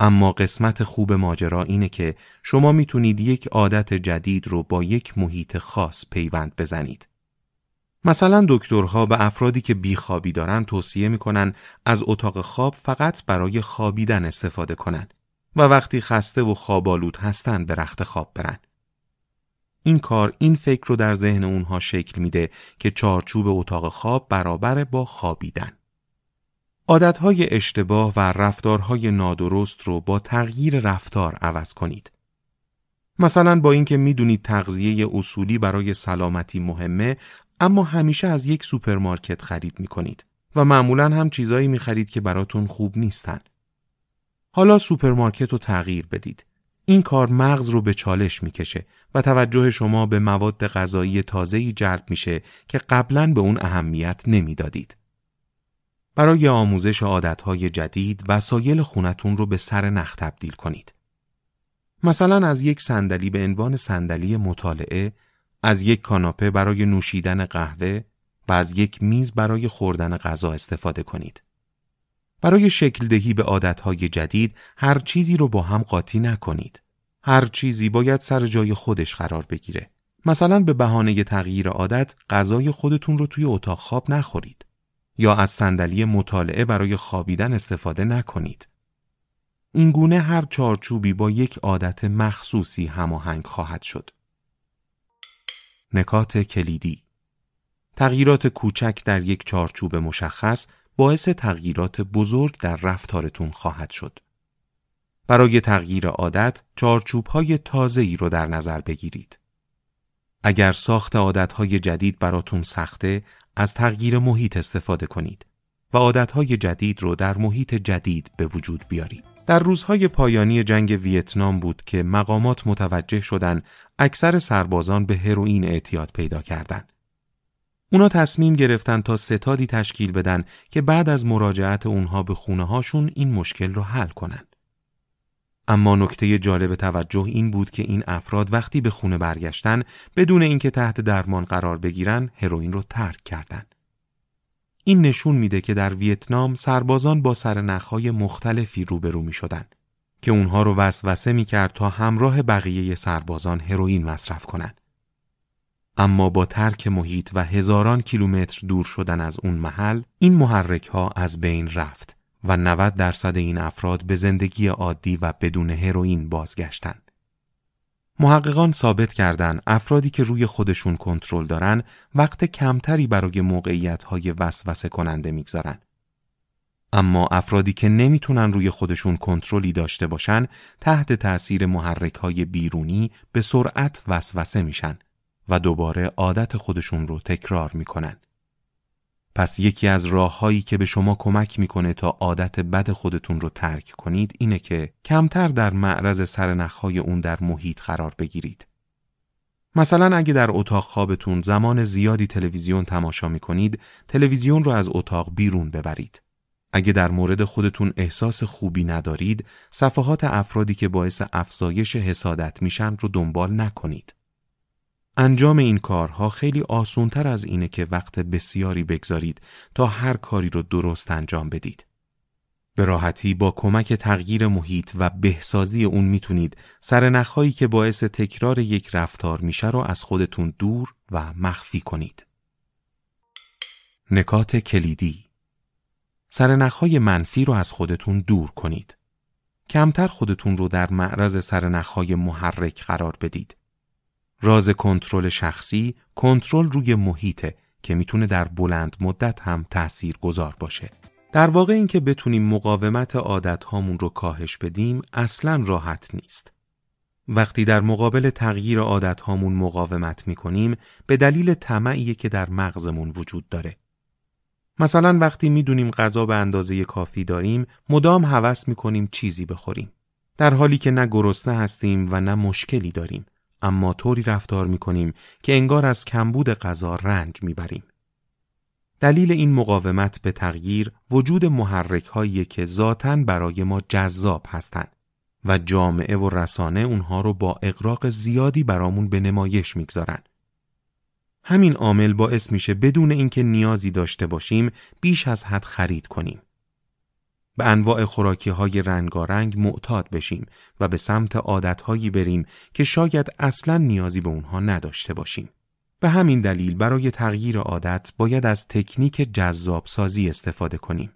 اما قسمت خوب ماجرا اینه که شما میتونید یک عادت جدید رو با یک محیط خاص پیوند بزنید. مثلا دکترها به افرادی که بیخوابی دارن توصیه میکنن از اتاق خواب فقط برای خوابیدن استفاده کنن و وقتی خسته و خوابالود هستن به رخت خواب برن. این کار این فکر رو در ذهن اونها شکل میده که چارچوب اتاق خواب برابر با خوابیدن. عادتهای اشتباه و رفتارهای نادرست رو با تغییر رفتار عوض کنید. مثلا با اینکه میدونید تغذیه اصولی برای سلامتی مهمه اما همیشه از یک سوپرمارکت خرید می کنید و معمولا هم چیزایی می خرید که براتون خوب نیستن. حالا سوپرمارکت رو تغییر بدید. این کار مغز رو به چالش میکشه و توجه شما به مواد غذایی تازه‌ای جلب میشه که قبلا به اون اهمیت نمیدادید. برای آموزش عادتهای جدید وسایل خونتون رو به سر نخ تبدیل کنید. مثلا از یک صندلی به عنوان صندلی مطالعه از یک کاناپه برای نوشیدن قهوه و از یک میز برای خوردن غذا استفاده کنید. برای شکل دهی به عادتهای جدید هر چیزی رو با هم قاطی نکنید. هر چیزی باید سر جای خودش قرار بگیره. مثلا به بهانه تغییر عادت غذای خودتون رو توی اتاق خواب نخورید یا از صندلی مطالعه برای خوابیدن استفاده نکنید. اینگونه هر چارچوبی با یک عادت مخصوصی هماهنگ خواهد شد. نکات کلیدی تغییرات کوچک در یک چارچوب مشخص باعث تغییرات بزرگ در رفتارتون خواهد شد. برای تغییر عادت چارچوب های تازه ای رو در نظر بگیرید. اگر ساخت عادت های جدید براتون سخته، از تغییر محیط استفاده کنید و عادت های جدید رو در محیط جدید به وجود بیارید. در روزهای پایانی جنگ ویتنام بود که مقامات متوجه شدند اکثر سربازان به هروئین اعتیاد پیدا کردند. اونا تصمیم گرفتن تا ستادی تشکیل بدن که بعد از مراجعت اونها به خونه هاشون این مشکل رو حل کنن. اما نکته جالب توجه این بود که این افراد وقتی به خونه برگشتن بدون اینکه تحت درمان قرار بگیرن هروئین رو ترک کردند. این نشون میده که در ویتنام سربازان با سرنخهای مختلفی روبرو می شدن که اونها رو وسوسه می کرد تا همراه بقیه سربازان هروئین مصرف کنند. اما با ترک محیط و هزاران کیلومتر دور شدن از اون محل این محرک ها از بین رفت و 90 درصد این افراد به زندگی عادی و بدون هروئین بازگشتند. محققان ثابت کردند افرادی که روی خودشون کنترل دارن وقت کمتری برای های وسوسه کننده میگذارن. اما افرادی که نمیتونن روی خودشون کنترلی داشته باشن تحت تأثیر محرک های بیرونی به سرعت وسوسه میشن و دوباره عادت خودشون رو تکرار میکنن. پس یکی از راههایی که به شما کمک میکنه تا عادت بد خودتون رو ترک کنید اینه که کمتر در معرض سرنخهای اون در محیط قرار بگیرید. مثلا اگه در اتاق خوابتون زمان زیادی تلویزیون تماشا میکنید، تلویزیون رو از اتاق بیرون ببرید. اگه در مورد خودتون احساس خوبی ندارید، صفحات افرادی که باعث افزایش حسادت میشن رو دنبال نکنید. انجام این کارها خیلی آسونتر از اینه که وقت بسیاری بگذارید تا هر کاری رو درست انجام بدید. به راحتی با کمک تغییر محیط و بهسازی اون میتونید سرنخهایی که باعث تکرار یک رفتار میشه رو از خودتون دور و مخفی کنید. نکات کلیدی سرنخهای منفی رو از خودتون دور کنید. کمتر خودتون رو در معرض سرنخهای محرک قرار بدید. راز کنترل شخصی کنترل روی محیطه که میتونه در بلند مدت هم تأثیر گذار باشه. در واقع اینکه بتونیم مقاومت عادت هامون رو کاهش بدیم اصلا راحت نیست. وقتی در مقابل تغییر عادت هامون مقاومت میکنیم به دلیل طمعی که در مغزمون وجود داره. مثلا وقتی میدونیم غذا به اندازه کافی داریم مدام هوس میکنیم چیزی بخوریم. در حالی که نه گرسنه هستیم و نه مشکلی داریم. اما طوری رفتار می کنیم که انگار از کمبود غذا رنج می بریم. دلیل این مقاومت به تغییر وجود محرک هایی که ذاتاً برای ما جذاب هستند و جامعه و رسانه اونها رو با اقراق زیادی برامون به نمایش میگذارن. همین عامل باعث میشه بدون اینکه نیازی داشته باشیم بیش از حد خرید کنیم. به انواع خوراکی های رنگارنگ معتاد بشیم و به سمت هایی بریم که شاید اصلا نیازی به اونها نداشته باشیم. به همین دلیل برای تغییر عادت باید از تکنیک جذابسازی استفاده کنیم.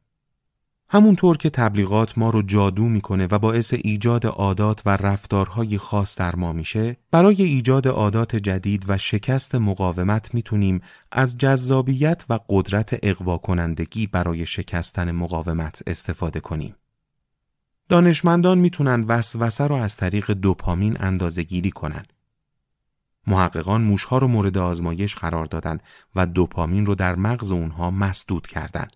همونطور که تبلیغات ما رو جادو میکنه و باعث ایجاد عادات و رفتارهای خاص در ما میشه، برای ایجاد عادات جدید و شکست مقاومت میتونیم از جذابیت و قدرت اقوا کنندگی برای شکستن مقاومت استفاده کنیم. دانشمندان میتونن وسوسه را از طریق دوپامین گیری کنن. محققان موشها رو مورد آزمایش قرار دادن و دوپامین رو در مغز اونها مسدود کردند.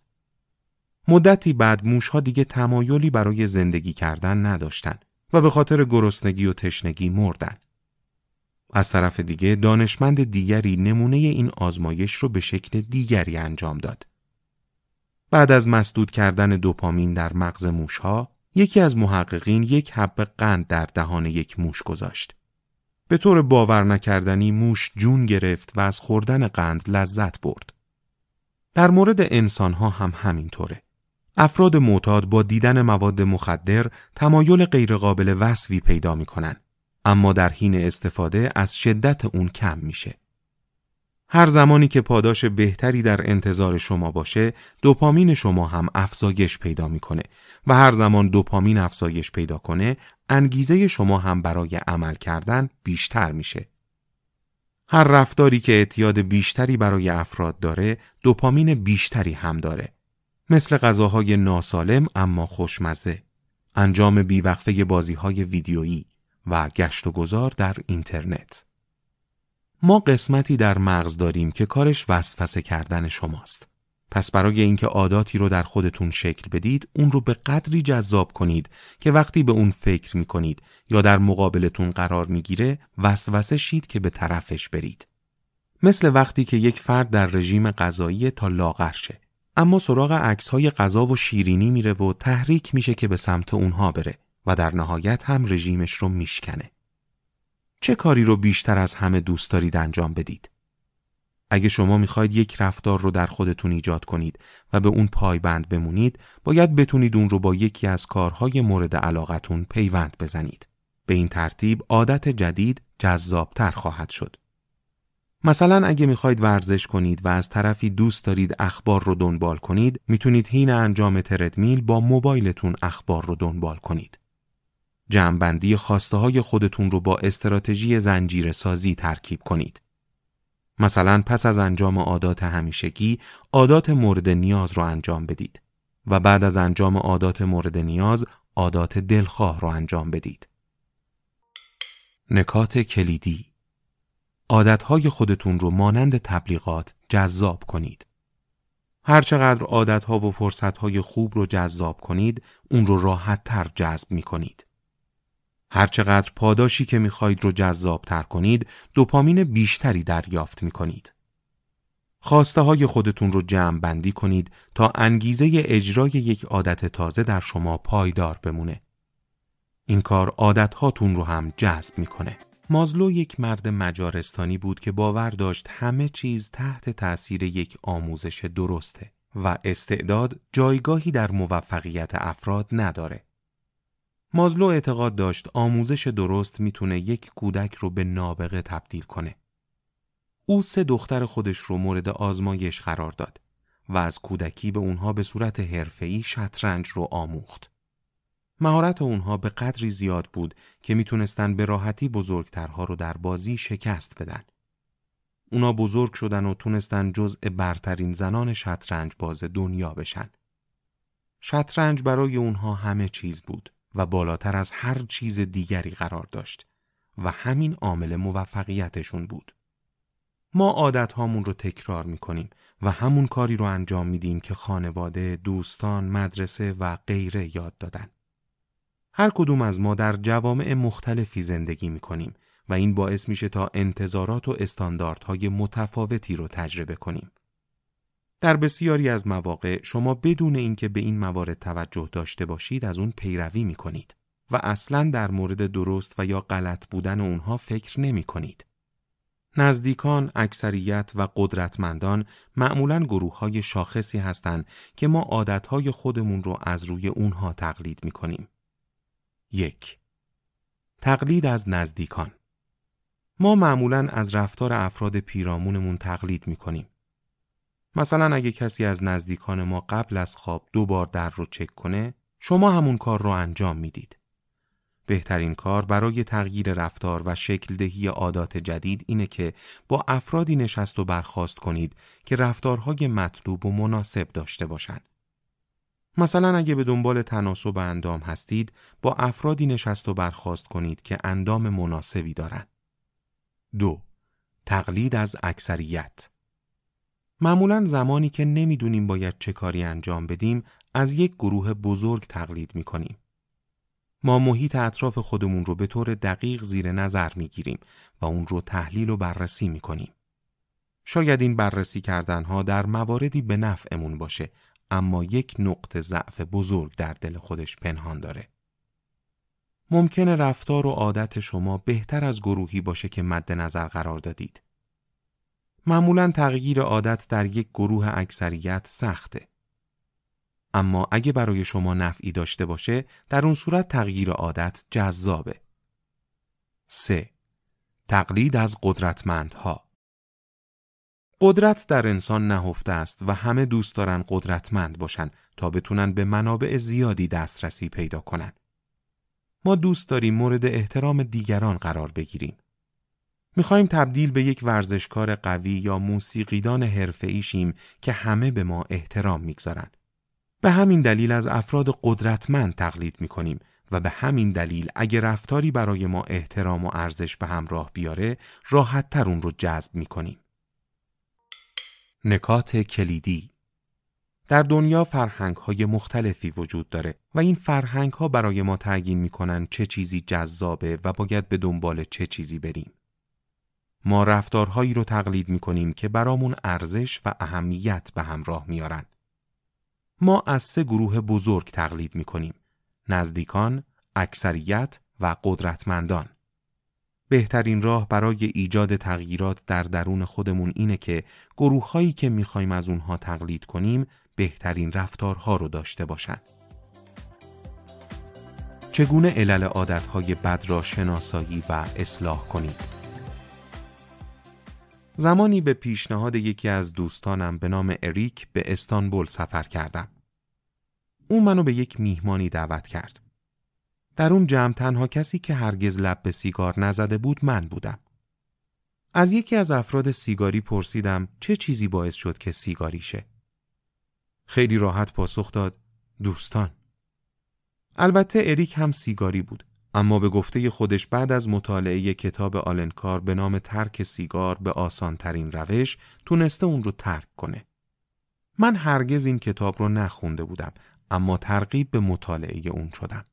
مدتی بعد موشها دیگه تمایلی برای زندگی کردن نداشتن و به خاطر گرسنگی و تشنگی مردن. از طرف دیگه دانشمند دیگری نمونه این آزمایش رو به شکل دیگری انجام داد. بعد از مسدود کردن دوپامین در مغز موشها، یکی از محققین یک حب قند در دهان یک موش گذاشت. به طور باور نکردنی موش جون گرفت و از خوردن قند لذت برد. در مورد ها هم همینطوره. افراد معتاد با دیدن مواد مخدر تمایل غیرقابل وصفی پیدا می کنن. اما در حین استفاده از شدت اون کم میشه. هر زمانی که پاداش بهتری در انتظار شما باشه، دوپامین شما هم افزایش پیدا میکنه و هر زمان دوپامین افزایش پیدا کنه، انگیزه شما هم برای عمل کردن بیشتر میشه. هر رفتاری که اعتیاد بیشتری برای افراد داره، دوپامین بیشتری هم داره مثل غذاهای ناسالم اما خوشمزه، انجام بیوقفه بازی های ویدیویی و گشت و گذار در اینترنت. ما قسمتی در مغز داریم که کارش وسوسه کردن شماست. پس برای اینکه عاداتی رو در خودتون شکل بدید، اون رو به قدری جذاب کنید که وقتی به اون فکر می کنید یا در مقابلتون قرار میگیره، وسوسه شید که به طرفش برید. مثل وقتی که یک فرد در رژیم غذایی تا لاغر اما سراغ عکس های غذا و شیرینی میره و تحریک میشه که به سمت اونها بره و در نهایت هم رژیمش رو میشکنه. چه کاری رو بیشتر از همه دوست دارید انجام بدید؟ اگه شما میخواید یک رفتار رو در خودتون ایجاد کنید و به اون پایبند بمونید، باید بتونید اون رو با یکی از کارهای مورد علاقتون پیوند بزنید. به این ترتیب عادت جدید جذابتر خواهد شد. مثلا اگه میخواید ورزش کنید و از طرفی دوست دارید اخبار رو دنبال کنید میتونید حین انجام تردمیل با موبایلتون اخبار رو دنبال کنید. جمعبندی خواسته های خودتون رو با استراتژی زنجیر سازی ترکیب کنید. مثلا پس از انجام عادات همیشگی عادات مورد نیاز رو انجام بدید و بعد از انجام عادات مورد نیاز عادات دلخواه رو انجام بدید. نکات کلیدی عادتهای خودتون رو مانند تبلیغات جذاب کنید. هرچقدر عادتها و فرصتهای خوب رو جذاب کنید، اون رو راحت تر جذب می کنید. هرچقدر پاداشی که میخواهید رو جذاب تر کنید، دوپامین بیشتری دریافت می کنید. خواسته های خودتون رو جمع بندی کنید تا انگیزه اجرای یک عادت تازه در شما پایدار بمونه. این کار عادت هاتون رو هم جذب میکنه. مازلو یک مرد مجارستانی بود که باور داشت همه چیز تحت تأثیر یک آموزش درسته و استعداد جایگاهی در موفقیت افراد نداره. مازلو اعتقاد داشت آموزش درست میتونه یک کودک رو به نابغه تبدیل کنه. او سه دختر خودش رو مورد آزمایش قرار داد و از کودکی به اونها به صورت حرفه‌ای شطرنج رو آموخت. مهارت اونها به قدری زیاد بود که میتونستن به راحتی بزرگترها رو در بازی شکست بدن. اونا بزرگ شدن و تونستن جزء برترین زنان شطرنج باز دنیا بشن. شطرنج برای اونها همه چیز بود و بالاتر از هر چیز دیگری قرار داشت و همین عامل موفقیتشون بود. ما عادت هامون رو تکرار میکنیم و همون کاری رو انجام میدیم که خانواده، دوستان، مدرسه و غیره یاد دادن. هر کدوم از ما در جوامع مختلفی زندگی می کنیم و این باعث میشه تا انتظارات و استانداردهای متفاوتی رو تجربه کنیم. در بسیاری از مواقع شما بدون اینکه به این موارد توجه داشته باشید از اون پیروی می کنید و اصلا در مورد درست و یا غلط بودن اونها فکر نمی کنید. نزدیکان، اکثریت و قدرتمندان معمولا گروه های شاخصی هستند که ما عادتهای خودمون رو از روی اونها تقلید می یک تقلید از نزدیکان ما معمولا از رفتار افراد پیرامونمون تقلید کنیم. مثلا اگه کسی از نزدیکان ما قبل از خواب دو بار در رو چک کنه شما همون کار رو انجام میدید. بهترین کار برای تغییر رفتار و شکل دهی عادات جدید اینه که با افرادی نشست و برخواست کنید که رفتارهای مطلوب و مناسب داشته باشند. مثلا اگه به دنبال تناسب اندام هستید با افرادی نشست و برخواست کنید که اندام مناسبی دارند. دو تقلید از اکثریت معمولا زمانی که نمیدونیم باید چه کاری انجام بدیم از یک گروه بزرگ تقلید می کنیم. ما محیط اطراف خودمون رو به طور دقیق زیر نظر میگیریم و اون رو تحلیل و بررسی می کنیم. شاید این بررسی کردنها در مواردی به نفعمون باشه اما یک نقطه ضعف بزرگ در دل خودش پنهان داره. ممکنه رفتار و عادت شما بهتر از گروهی باشه که مد نظر قرار دادید. معمولا تغییر عادت در یک گروه اکثریت سخته. اما اگه برای شما نفعی داشته باشه، در اون صورت تغییر عادت جذابه. 3. تقلید از قدرتمندها قدرت در انسان نهفته است و همه دوست دارن قدرتمند باشن تا بتونن به منابع زیادی دسترسی پیدا کنن. ما دوست داریم مورد احترام دیگران قرار بگیریم. میخوایم تبدیل به یک ورزشکار قوی یا موسیقیدان حرفه‌ای شیم که همه به ما احترام میگذارن. به همین دلیل از افراد قدرتمند تقلید میکنیم و به همین دلیل اگر رفتاری برای ما احترام و ارزش به همراه بیاره راحتتر اون رو جذب میکنیم. نکات کلیدی در دنیا فرهنگ های مختلفی وجود داره و این فرهنگ ها برای ما تعیین کنن چه چیزی جذابه و باید به دنبال چه چیزی بریم. ما رفتارهایی رو تقلید کنیم که برامون ارزش و اهمیت به همراه میارن. ما از سه گروه بزرگ تقلید کنیم، نزدیکان، اکثریت و قدرتمندان. بهترین راه برای ایجاد تغییرات در درون خودمون اینه که گروه هایی که میخوایم از اونها تقلید کنیم بهترین رفتارها رو داشته باشن. چگونه علل عادتهای بد را شناسایی و اصلاح کنید؟ زمانی به پیشنهاد یکی از دوستانم به نام اریک به استانبول سفر کردم. او منو به یک میهمانی دعوت کرد. در اون جمع تنها کسی که هرگز لب به سیگار نزده بود من بودم. از یکی از افراد سیگاری پرسیدم چه چیزی باعث شد که سیگاری شه. خیلی راحت پاسخ داد دوستان. البته اریک هم سیگاری بود اما به گفته خودش بعد از مطالعه کتاب آلنکار به نام ترک سیگار به آسان ترین روش تونسته اون رو ترک کنه. من هرگز این کتاب رو نخونده بودم اما ترغیب به مطالعه اون شدم.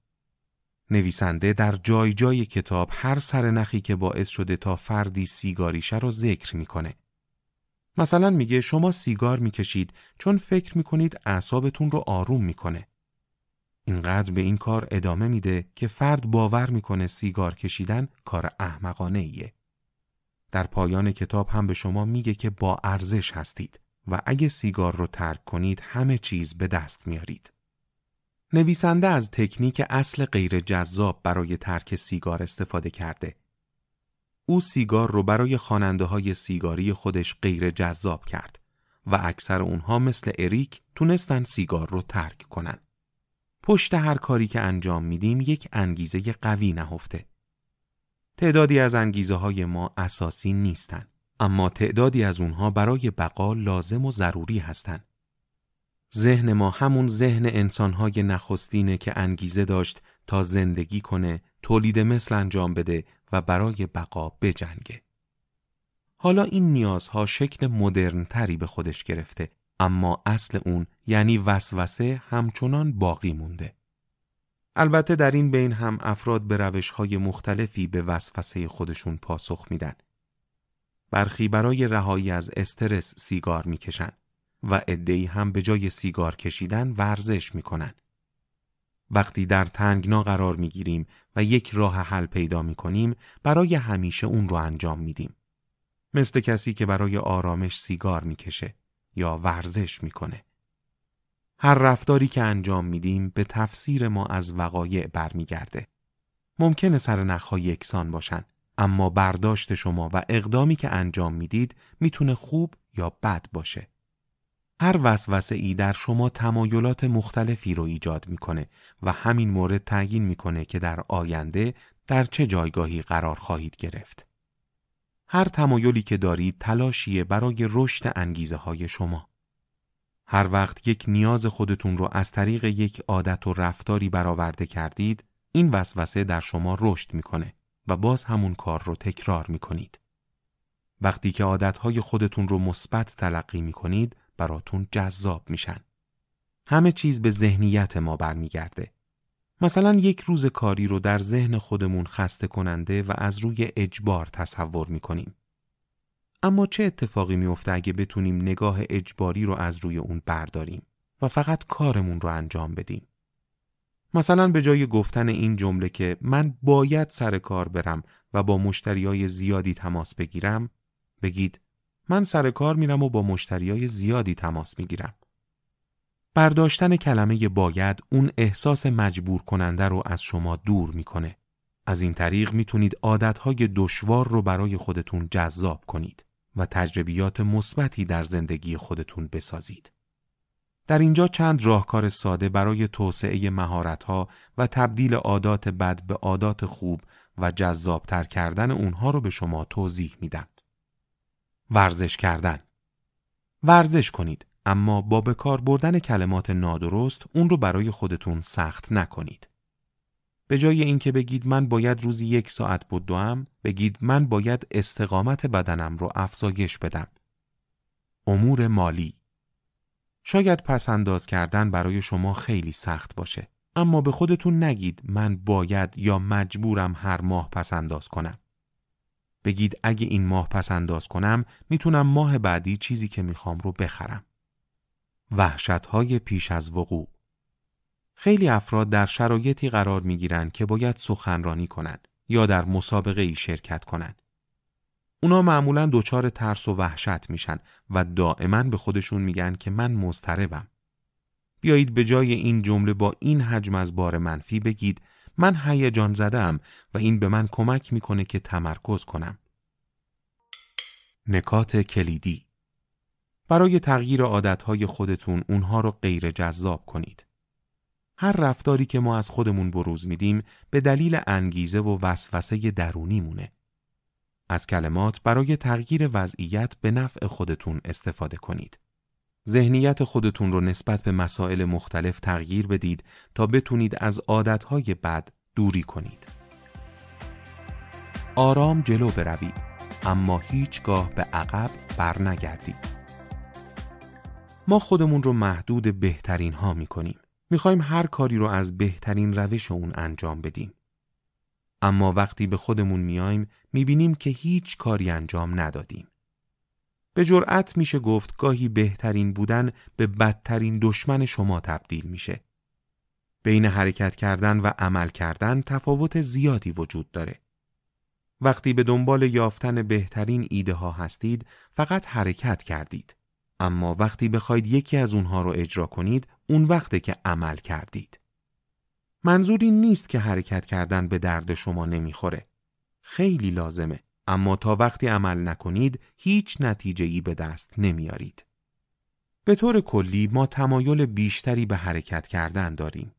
نویسنده در جای جای کتاب هر سر نخی که باعث شده تا فردی سیگاریشه رو ذکر میکنه. مثلا میگه شما سیگار میکشید چون فکر میکنید اعصابتون رو آروم میکنه. اینقدر به این کار ادامه میده که فرد باور میکنه سیگار کشیدن کار احمقانه ایه. در پایان کتاب هم به شما میگه که با ارزش هستید و اگه سیگار رو ترک کنید همه چیز به دست میارید. نویسنده از تکنیک اصل غیر جذاب برای ترک سیگار استفاده کرده. او سیگار رو برای خواننده های سیگاری خودش غیر جذاب کرد و اکثر اونها مثل اریک تونستن سیگار رو ترک کنن. پشت هر کاری که انجام میدیم یک انگیزه قوی نهفته. تعدادی از انگیزه های ما اساسی نیستن، اما تعدادی از اونها برای بقا لازم و ضروری هستند. ذهن ما همون ذهن انسانهای نخستینه که انگیزه داشت تا زندگی کنه، تولید مثل انجام بده و برای بقا بجنگه. حالا این نیازها شکل مدرنتری به خودش گرفته اما اصل اون یعنی وسوسه همچنان باقی مونده. البته در این بین هم افراد به روشهای مختلفی به وسوسه خودشون پاسخ میدن. برخی برای رهایی از استرس سیگار میکشند و ادهی هم به جای سیگار کشیدن ورزش می کنن. وقتی در تنگنا قرار می گیریم و یک راه حل پیدا می کنیم برای همیشه اون رو انجام میدیم. مثل کسی که برای آرامش سیگار میکشه یا ورزش میکنه. هر رفتاری که انجام میدیم به تفسیر ما از وقایع برمیگرده. ممکنه سر نخها یکسان باشن، اما برداشت شما و اقدامی که انجام میدید میتونه خوب یا بد باشه. هر وسوسه ای در شما تمایلات مختلفی رو ایجاد میکنه و همین مورد تعیین میکنه که در آینده در چه جایگاهی قرار خواهید گرفت. هر تمایلی که دارید تلاشیه برای رشد انگیزه های شما. هر وقت یک نیاز خودتون رو از طریق یک عادت و رفتاری برآورده کردید، این وسوسه در شما رشد میکنه و باز همون کار رو تکرار میکنید. وقتی که عادتهای خودتون رو مثبت تلقی میکنید، براتون جذاب میشن. همه چیز به ذهنیت ما برمیگرده. مثلا یک روز کاری رو در ذهن خودمون خسته کننده و از روی اجبار تصور میکنیم. اما چه اتفاقی میافته اگه بتونیم نگاه اجباری رو از روی اون برداریم و فقط کارمون رو انجام بدیم؟ مثلا به جای گفتن این جمله که من باید سر کار برم و با مشتریای زیادی تماس بگیرم بگید من سر کار میرم و با مشتریای زیادی تماس میگیرم. برداشتن کلمه باید اون احساس مجبور کننده رو از شما دور میکنه. از این طریق میتونید عادتهای دشوار رو برای خودتون جذاب کنید و تجربیات مثبتی در زندگی خودتون بسازید. در اینجا چند راهکار ساده برای توسعه مهارتها و تبدیل عادات بد به عادات خوب و جذابتر کردن اونها رو به شما توضیح میدم. ورزش کردن ورزش کنید اما با به کار بردن کلمات نادرست اون رو برای خودتون سخت نکنید. به جای اینکه بگید من باید روزی یک ساعت بدوم، بگید من باید استقامت بدنم رو افزایش بدم. امور مالی شاید انداز کردن برای شما خیلی سخت باشه، اما به خودتون نگید من باید یا مجبورم هر ماه انداز کنم. بگید اگه این ماه پس انداز کنم میتونم ماه بعدی چیزی که میخوام رو بخرم. وحشت های پیش از وقوع خیلی افراد در شرایطی قرار میگیرن که باید سخنرانی کنند یا در مسابقه ای شرکت کنند. اونا معمولا دچار ترس و وحشت میشن و دائما به خودشون میگن که من مضطربم. بیایید به جای این جمله با این حجم از بار منفی بگید من هیجان زدم و این به من کمک میکنه که تمرکز کنم. نکات کلیدی برای تغییر عادتهای خودتون اونها رو غیر جذاب کنید. هر رفتاری که ما از خودمون بروز میدیم به دلیل انگیزه و وسوسه درونی مونه. از کلمات برای تغییر وضعیت به نفع خودتون استفاده کنید. ذهنیت خودتون رو نسبت به مسائل مختلف تغییر بدید تا بتونید از عادتهای بد دوری کنید. آرام جلو بروید اما هیچگاه به عقب برنگردید. ما خودمون رو محدود بهترین ها می کنیم. میخوایم هر کاری رو از بهترین روش اون انجام بدیم. اما وقتی به خودمون میایم میبینیم که هیچ کاری انجام ندادیم. به جرأت میشه گفت گاهی بهترین بودن به بدترین دشمن شما تبدیل میشه. بین حرکت کردن و عمل کردن تفاوت زیادی وجود داره. وقتی به دنبال یافتن بهترین ایده ها هستید فقط حرکت کردید. اما وقتی بخواید یکی از اونها رو اجرا کنید اون وقته که عمل کردید. منظوری نیست که حرکت کردن به درد شما نمیخوره. خیلی لازمه. اما تا وقتی عمل نکنید هیچ نتیجه ای به دست نمیارید. به طور کلی ما تمایل بیشتری به حرکت کردن داریم.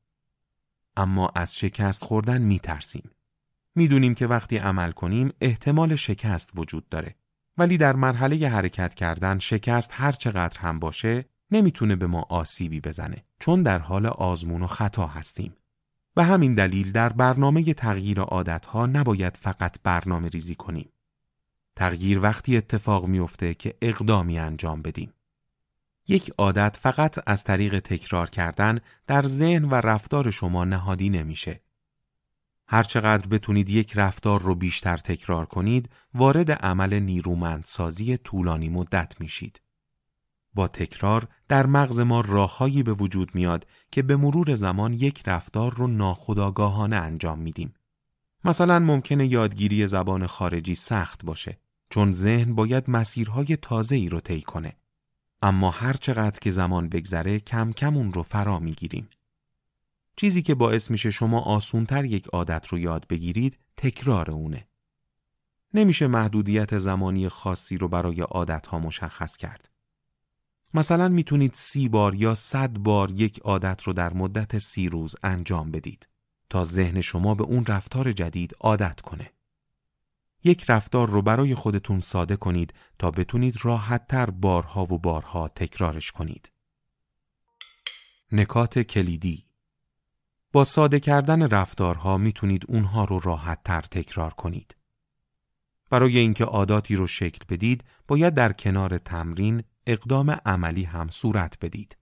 اما از شکست خوردن می ترسیم. می دونیم که وقتی عمل کنیم احتمال شکست وجود داره. ولی در مرحله حرکت کردن شکست هر چقدر هم باشه نمیتونه به ما آسیبی بزنه چون در حال آزمون و خطا هستیم. به همین دلیل در برنامه تغییر عادتها نباید فقط برنامه ریزی کنیم. تغییر وقتی اتفاق میفته که اقدامی انجام بدیم. یک عادت فقط از طریق تکرار کردن در ذهن و رفتار شما نهادینه نمیشه هرچقدر بتونید یک رفتار رو بیشتر تکرار کنید، وارد عمل نیرومندسازی طولانی مدت میشید. با تکرار در مغز ما راههایی به وجود میاد که به مرور زمان یک رفتار رو ناخودآگاهانه انجام میدیم. مثلا ممکنه یادگیری زبان خارجی سخت باشه چون ذهن باید مسیرهای تازه ای رو طی کنه. اما هر چقدر که زمان بگذره کم کم اون رو فرا میگیریم. چیزی که باعث میشه شما آسونتر یک عادت رو یاد بگیرید تکرار اونه. نمیشه محدودیت زمانی خاصی رو برای عادت ها مشخص کرد. مثلا میتونید سی بار یا صد بار یک عادت رو در مدت سی روز انجام بدید. تا ذهن شما به اون رفتار جدید عادت کنه. یک رفتار رو برای خودتون ساده کنید تا بتونید راحتتر بارها و بارها تکرارش کنید. نکات کلیدی با ساده کردن رفتارها میتونید اونها رو راحتتر تکرار کنید. برای اینکه عاداتی رو شکل بدید، باید در کنار تمرین اقدام عملی هم صورت بدید.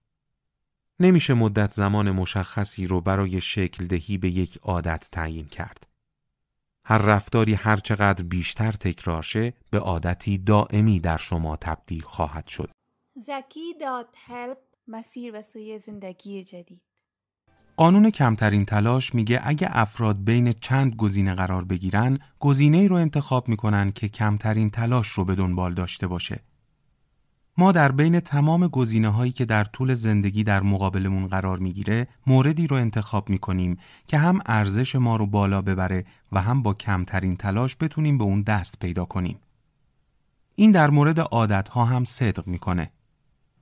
نمیشه مدت زمان مشخصی رو برای شکل دهی به یک عادت تعیین کرد. هر رفتاری چقدر بیشتر تکرار شه به عادتی دائمی در شما تبدیل خواهد شد. زکی داد هلپ مسیر و سوی زندگی جدید. قانون کمترین تلاش میگه اگه افراد بین چند گزینه قرار بگیرن، گزینه‌ای ای رو انتخاب میکنن که کمترین تلاش رو به دنبال داشته باشه ما در بین تمام گزینه هایی که در طول زندگی در مقابلمون قرار میگیره موردی رو انتخاب کنیم که هم ارزش ما رو بالا ببره و هم با کمترین تلاش بتونیم به اون دست پیدا کنیم. این در مورد عادت ها هم صدق میکنه.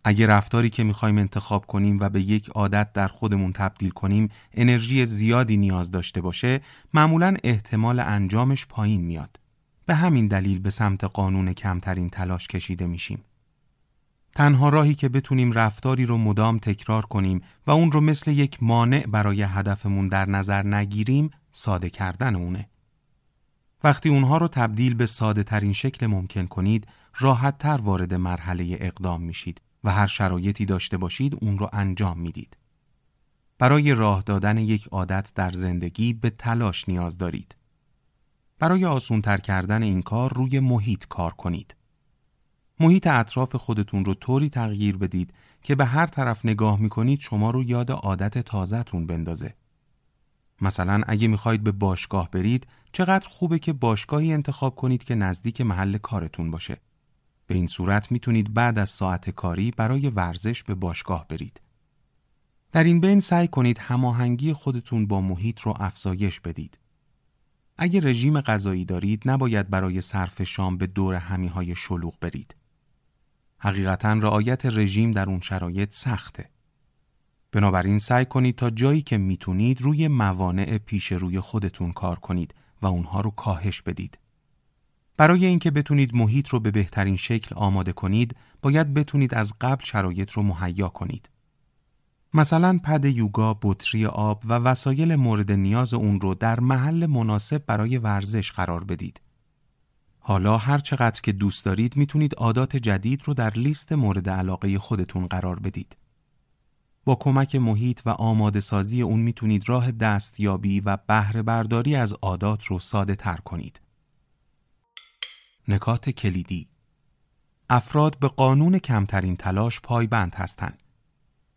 اگه رفتاری که میخوایم انتخاب کنیم و به یک عادت در خودمون تبدیل کنیم انرژی زیادی نیاز داشته باشه معمولا احتمال انجامش پایین میاد. به همین دلیل به سمت قانون کمترین تلاش کشیده میشیم. تنها راهی که بتونیم رفتاری رو مدام تکرار کنیم و اون رو مثل یک مانع برای هدفمون در نظر نگیریم ساده کردن اونه. وقتی اونها رو تبدیل به ساده ترین شکل ممکن کنید، راحت تر وارد مرحله اقدام میشید و هر شرایطی داشته باشید اون رو انجام میدید. برای راه دادن یک عادت در زندگی به تلاش نیاز دارید. برای آسونتر کردن این کار روی محیط کار کنید. محیط اطراف خودتون رو طوری تغییر بدید که به هر طرف نگاه میکنید شما رو یاد عادت تازهتون بندازه. مثلا اگه میخواید به باشگاه برید چقدر خوبه که باشگاهی انتخاب کنید که نزدیک محل کارتون باشه. به این صورت میتونید بعد از ساعت کاری برای ورزش به باشگاه برید. در این بین سعی کنید هماهنگی خودتون با محیط رو افزایش بدید. اگه رژیم غذایی دارید نباید برای صرف شام به دور همیهای شلوغ برید. حقیقتا رعایت رژیم در اون شرایط سخته. بنابراین سعی کنید تا جایی که میتونید روی موانع پیش روی خودتون کار کنید و اونها رو کاهش بدید. برای اینکه بتونید محیط رو به بهترین شکل آماده کنید، باید بتونید از قبل شرایط رو مهیا کنید. مثلا پد یوگا، بطری آب و وسایل مورد نیاز اون رو در محل مناسب برای ورزش قرار بدید. حالا هر چقدر که دوست دارید میتونید عادات جدید رو در لیست مورد علاقه خودتون قرار بدید. با کمک محیط و آماده سازی اون میتونید راه دستیابی و بهره برداری از عادات رو ساده تر کنید. نکات کلیدی افراد به قانون کمترین تلاش پایبند هستند.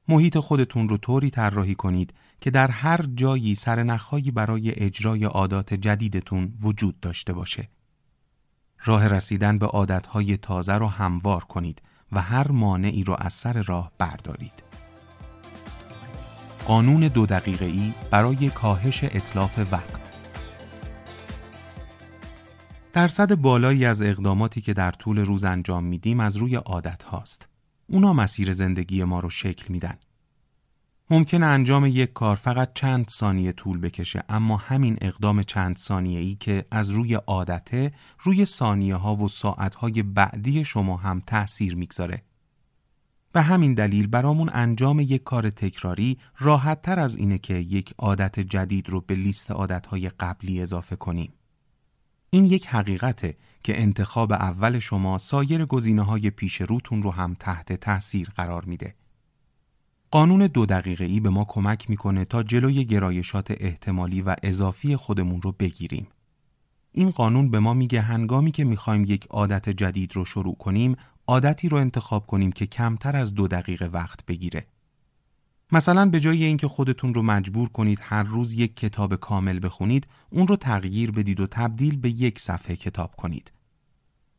محیط خودتون رو طوری طراحی کنید که در هر جایی سرنخهایی برای اجرای عادات جدیدتون وجود داشته باشه. راه رسیدن به عادتهای تازه را هموار کنید و هر مانعی را از سر راه بردارید. قانون دو دقیقه ای برای کاهش اطلاف وقت درصد بالایی از اقداماتی که در طول روز انجام میدیم از روی عادت هاست. اونا مسیر زندگی ما رو شکل میدن. ممکن انجام یک کار فقط چند ثانیه طول بکشه اما همین اقدام چند ثانیه ای که از روی عادته روی ثانیه ها و ساعت های بعدی شما هم تأثیر میگذاره. به همین دلیل برامون انجام یک کار تکراری راحت تر از اینه که یک عادت جدید رو به لیست های قبلی اضافه کنیم. این یک حقیقته که انتخاب اول شما سایر گزینه های پیش روتون رو هم تحت تأثیر قرار میده. قانون دو دقیقه ای به ما کمک میکنه تا جلوی گرایشات احتمالی و اضافی خودمون رو بگیریم. این قانون به ما میگه هنگامی که میخوایم یک عادت جدید رو شروع کنیم، عادتی رو انتخاب کنیم که کمتر از دو دقیقه وقت بگیره. مثلا به جای اینکه خودتون رو مجبور کنید هر روز یک کتاب کامل بخونید، اون رو تغییر بدید و تبدیل به یک صفحه کتاب کنید.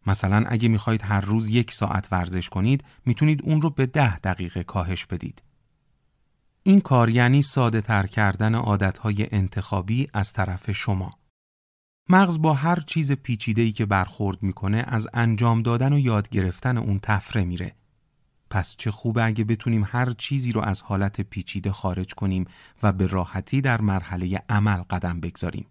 مثلا اگه میخواید هر روز یک ساعت ورزش کنید، میتونید اون رو به ده دقیقه کاهش بدید. این کار یعنی ساده تر کردن عادتهای انتخابی از طرف شما. مغز با هر چیز پیچیده‌ای که برخورد میکنه از انجام دادن و یاد گرفتن اون تفره میره. پس چه خوب اگه بتونیم هر چیزی رو از حالت پیچیده خارج کنیم و به راحتی در مرحله عمل قدم بگذاریم.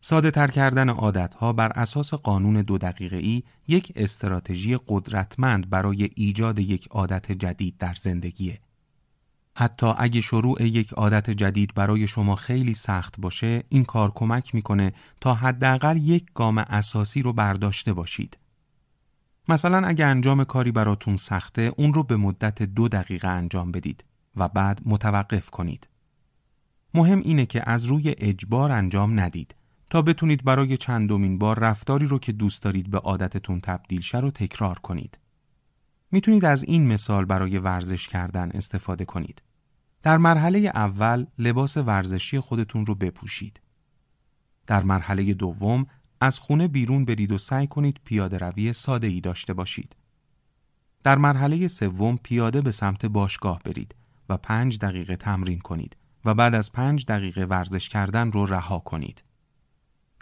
ساده تر کردن عادتها بر اساس قانون دو دقیقه ای یک استراتژی قدرتمند برای ایجاد یک عادت جدید در زندگیه. حتی اگه شروع یک عادت جدید برای شما خیلی سخت باشه این کار کمک میکنه تا حداقل یک گام اساسی رو برداشته باشید مثلا اگه انجام کاری براتون سخته اون رو به مدت دو دقیقه انجام بدید و بعد متوقف کنید مهم اینه که از روی اجبار انجام ندید تا بتونید برای چندمین بار رفتاری رو که دوست دارید به عادتتون تبدیل شه رو تکرار کنید میتونید از این مثال برای ورزش کردن استفاده کنید. در مرحله اول لباس ورزشی خودتون رو بپوشید. در مرحله دوم از خونه بیرون برید و سعی کنید پیاده روی ساده ای داشته باشید. در مرحله سوم پیاده به سمت باشگاه برید و پنج دقیقه تمرین کنید و بعد از پنج دقیقه ورزش کردن رو رها کنید.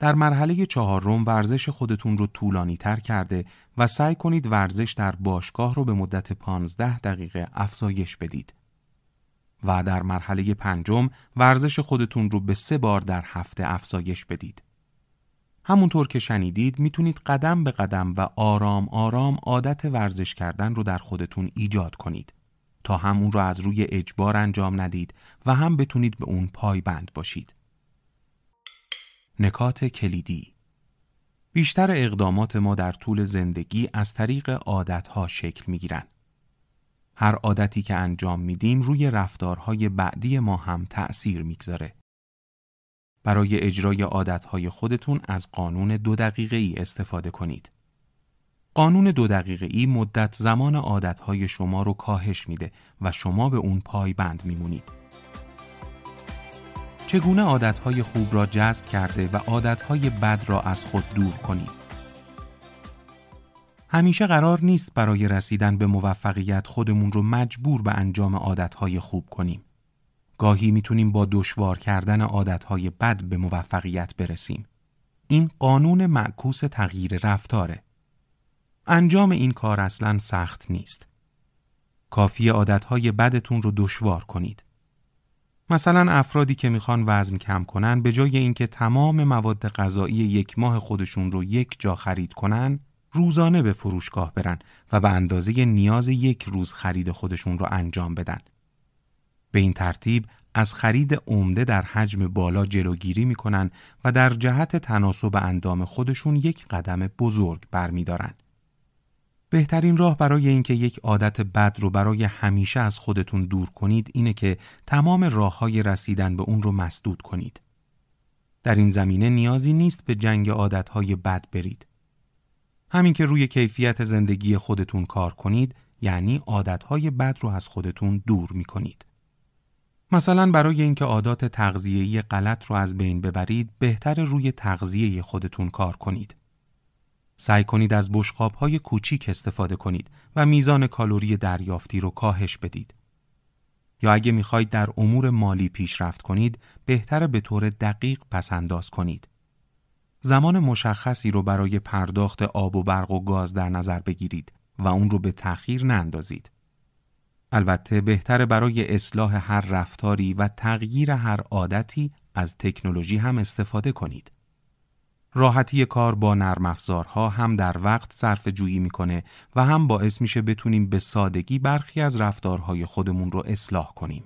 در مرحله چهارم ورزش خودتون رو طولانی تر کرده و سعی کنید ورزش در باشگاه رو به مدت 15 دقیقه افزایش بدید. و در مرحله پنجم ورزش خودتون رو به سه بار در هفته افزایش بدید. همونطور که شنیدید میتونید قدم به قدم و آرام آرام عادت ورزش کردن رو در خودتون ایجاد کنید تا همون رو از روی اجبار انجام ندید و هم بتونید به اون پای بند باشید. نکات کلیدی بیشتر اقدامات ما در طول زندگی از طریق عادتها شکل می گیرن. هر عادتی که انجام میدیم روی رفتارهای بعدی ما هم تأثیر میگذاره. برای اجرای عادتهای خودتون از قانون دو دقیقه ای استفاده کنید. قانون دو دقیقه ای مدت زمان عادتهای شما رو کاهش میده و شما به اون پایبند میمونید. چگونه عادتهای خوب را جذب کرده و عادتهای بد را از خود دور کنیم. همیشه قرار نیست برای رسیدن به موفقیت خودمون رو مجبور به انجام عادتهای خوب کنیم. گاهی میتونیم با دشوار کردن عادتهای بد به موفقیت برسیم. این قانون معکوس تغییر رفتاره. انجام این کار اصلا سخت نیست. کافی عادتهای بدتون رو دشوار کنید. مثلا افرادی که میخوان وزن کم کنن به جای اینکه تمام مواد غذایی یک ماه خودشون رو یک جا خرید کنن روزانه به فروشگاه برن و به اندازه نیاز یک روز خرید خودشون رو انجام بدن. به این ترتیب از خرید عمده در حجم بالا جلوگیری میکنن و در جهت تناسب اندام خودشون یک قدم بزرگ برمیدارن. بهترین راه برای اینکه یک عادت بد رو برای همیشه از خودتون دور کنید اینه که تمام راه های رسیدن به اون رو مسدود کنید. در این زمینه نیازی نیست به جنگ عادت های بد برید. همین که روی کیفیت زندگی خودتون کار کنید یعنی عادت های بد رو از خودتون دور می کنید. مثلا برای اینکه عادات تغذیه‌ای غلط رو از بین ببرید بهتر روی تغذیه خودتون کار کنید. سعی کنید از های کوچیک استفاده کنید و میزان کالری دریافتی رو کاهش بدید. یا اگه میخواید در امور مالی پیشرفت کنید، بهتر به طور دقیق پسنداز کنید. زمان مشخصی رو برای پرداخت آب و برق و گاز در نظر بگیرید و اون رو به تأخیر نندازید. البته بهتر برای اصلاح هر رفتاری و تغییر هر عادتی از تکنولوژی هم استفاده کنید. راحتی کار با نرم افزارها هم در وقت صرف جویی میکنه و هم باعث میشه بتونیم به سادگی برخی از رفتارهای خودمون رو اصلاح کنیم.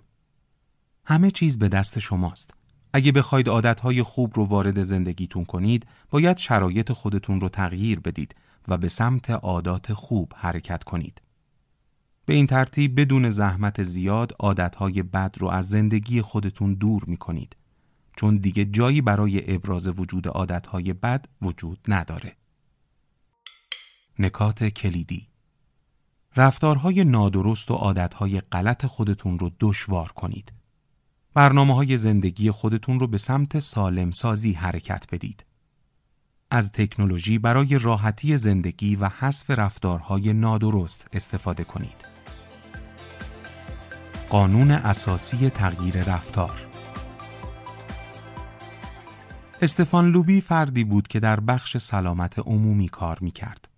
همه چیز به دست شماست. اگه بخواید عادتهای خوب رو وارد زندگیتون کنید، باید شرایط خودتون رو تغییر بدید و به سمت عادات خوب حرکت کنید. به این ترتیب بدون زحمت زیاد عادتهای بد رو از زندگی خودتون دور میکنید. چون دیگه جایی برای ابراز وجود عادتهای بد وجود نداره. نکات کلیدی رفتارهای نادرست و عادتهای غلط خودتون رو دشوار کنید. برنامه های زندگی خودتون رو به سمت سالمسازی حرکت بدید. از تکنولوژی برای راحتی زندگی و حذف رفتارهای نادرست استفاده کنید. قانون اساسی تغییر رفتار استفان لوبی فردی بود که در بخش سلامت عمومی کار می کرد.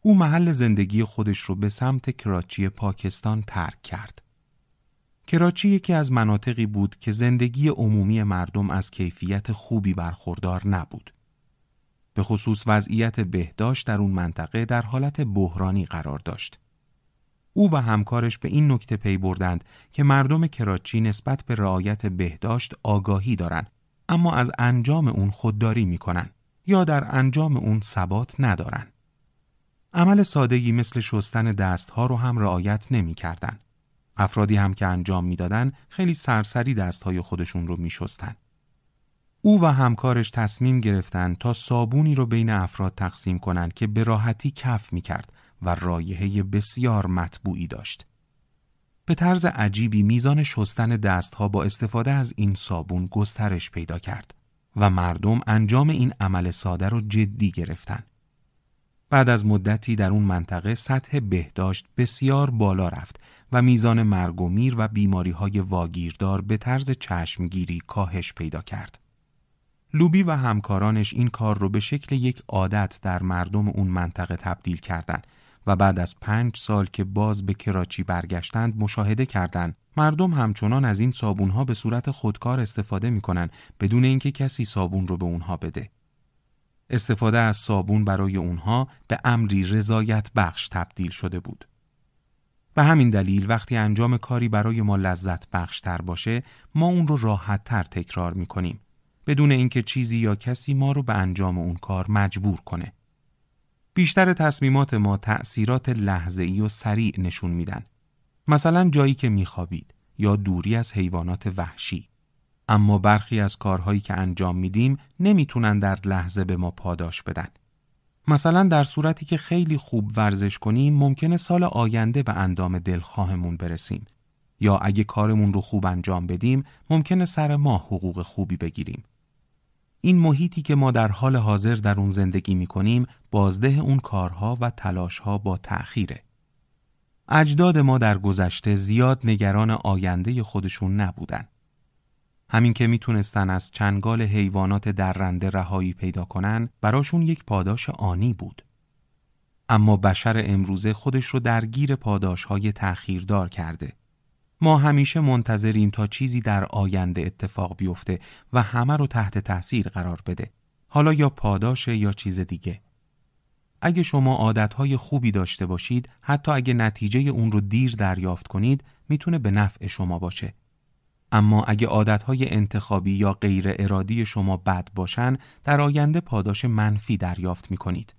او محل زندگی خودش رو به سمت کراچی پاکستان ترک کرد. کراچی یکی از مناطقی بود که زندگی عمومی مردم از کیفیت خوبی برخوردار نبود. به خصوص وضعیت بهداشت در اون منطقه در حالت بحرانی قرار داشت. او و همکارش به این نکته پی بردند که مردم کراچی نسبت به رعایت بهداشت آگاهی دارند اما از انجام اون خودداری میکنن یا در انجام اون ثبات ندارن. عمل سادهی مثل شستن دستها رو هم رعایت نمیکردن. افرادی هم که انجام میدادن خیلی سرسری دستهای خودشون رو شستن. او و همکارش تصمیم گرفتن تا صابونی رو بین افراد تقسیم کنند که به راحتی کف میکرد و رایحه بسیار مطبوعی داشت. به طرز عجیبی میزان شستن دستها با استفاده از این صابون گسترش پیدا کرد و مردم انجام این عمل ساده رو جدی گرفتن. بعد از مدتی در اون منطقه سطح بهداشت بسیار بالا رفت و میزان مرگ و میر و بیماری های واگیردار به طرز چشمگیری کاهش پیدا کرد. لوبی و همکارانش این کار رو به شکل یک عادت در مردم اون منطقه تبدیل کردند و بعد از پنج سال که باز به کراچی برگشتند مشاهده کردند مردم همچنان از این ها به صورت خودکار استفاده می کنن بدون اینکه کسی صابون رو به اونها بده. استفاده از صابون برای اونها به امری رضایت بخش تبدیل شده بود. به همین دلیل وقتی انجام کاری برای ما لذت بخش تر باشه ما اون رو راحت تر تکرار می کنیم بدون اینکه چیزی یا کسی ما رو به انجام اون کار مجبور کنه. بیشتر تصمیمات ما تأثیرات لحظه ای و سریع نشون میدن. مثلا جایی که میخوابید یا دوری از حیوانات وحشی. اما برخی از کارهایی که انجام میدیم نمیتونن در لحظه به ما پاداش بدن. مثلا در صورتی که خیلی خوب ورزش کنیم ممکنه سال آینده به اندام دلخواهمون برسیم یا اگه کارمون رو خوب انجام بدیم ممکنه سر ماه حقوق خوبی بگیریم. این محیطی که ما در حال حاضر در اون زندگی می کنیم بازده اون کارها و تلاشها با تأخیره. اجداد ما در گذشته زیاد نگران آینده خودشون نبودن. همین که میتونستن از چنگال حیوانات رنده رهایی پیدا کنن براشون یک پاداش آنی بود. اما بشر امروزه خودش رو درگیر پاداش های تأخیردار کرده ما همیشه منتظریم تا چیزی در آینده اتفاق بیفته و همه رو تحت تاثیر قرار بده. حالا یا پاداش یا چیز دیگه. اگه شما عادتهای خوبی داشته باشید، حتی اگه نتیجه اون رو دیر دریافت کنید، میتونه به نفع شما باشه. اما اگه عادتهای انتخابی یا غیر ارادی شما بد باشن، در آینده پاداش منفی دریافت میکنید.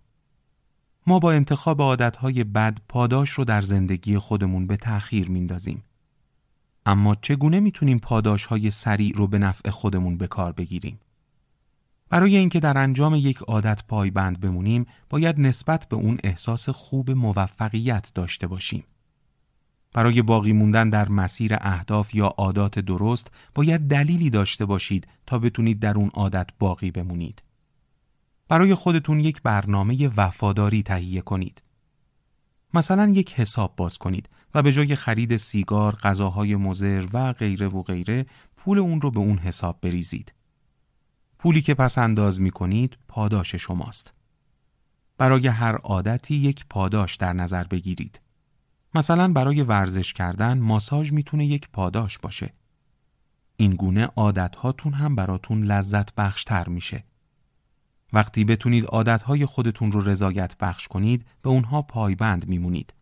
ما با انتخاب عادتهای بد پاداش رو در زندگی خودمون به تأخیر میندازیم. اما چگونه میتونیم پاداش های سریع رو به نفع خودمون به کار بگیریم؟ برای اینکه در انجام یک عادت پایبند بمونیم، باید نسبت به اون احساس خوب موفقیت داشته باشیم. برای باقی موندن در مسیر اهداف یا عادات درست، باید دلیلی داشته باشید تا بتونید در اون عادت باقی بمونید. برای خودتون یک برنامه وفاداری تهیه کنید. مثلا یک حساب باز کنید و به جای خرید سیگار، غذاهای مزر و غیره و غیره پول اون رو به اون حساب بریزید. پولی که پس انداز می کنید پاداش شماست. برای هر عادتی یک پاداش در نظر بگیرید. مثلا برای ورزش کردن ماساژ میتونه یک پاداش باشه. این گونه عادت هاتون هم براتون لذت بخش تر میشه. وقتی بتونید عادت های خودتون رو رضایت بخش کنید به اونها پایبند میمونید.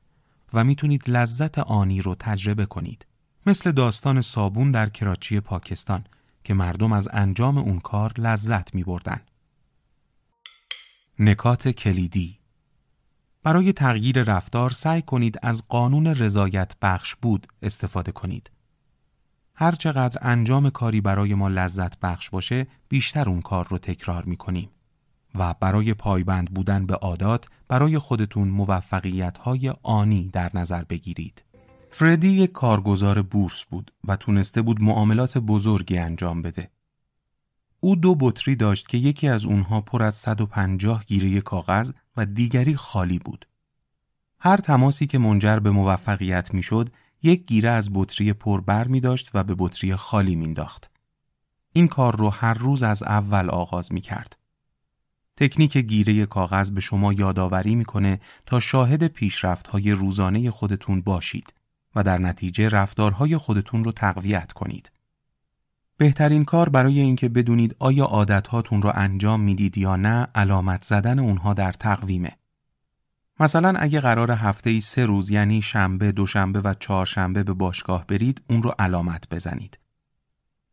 و میتونید لذت آنی رو تجربه کنید. مثل داستان صابون در کراچی پاکستان که مردم از انجام اون کار لذت می بردن. نکات کلیدی برای تغییر رفتار سعی کنید از قانون رضایت بخش بود استفاده کنید. هرچقدر انجام کاری برای ما لذت بخش باشه بیشتر اون کار رو تکرار می کنیم. و برای پایبند بودن به عادات برای خودتون موفقیت های آنی در نظر بگیرید. فردی یک کارگزار بورس بود و تونسته بود معاملات بزرگی انجام بده. او دو بطری داشت که یکی از اونها پر از 150 گیره کاغذ و دیگری خالی بود. هر تماسی که منجر به موفقیت میشد، یک گیره از بطری پر بر می داشت و به بطری خالی مینداخت. این کار رو هر روز از اول آغاز می کرد. تکنیک گیره کاغذ به شما یادآوری میکنه تا شاهد های روزانه خودتون باشید و در نتیجه رفتارهای خودتون رو تقویت کنید. بهترین کار برای اینکه بدونید آیا هاتون رو انجام میدید یا نه علامت زدن اونها در تقویمه. مثلا اگه قرار هفته ای سه روز یعنی شنبه، دوشنبه و چهارشنبه به باشگاه برید اون رو علامت بزنید.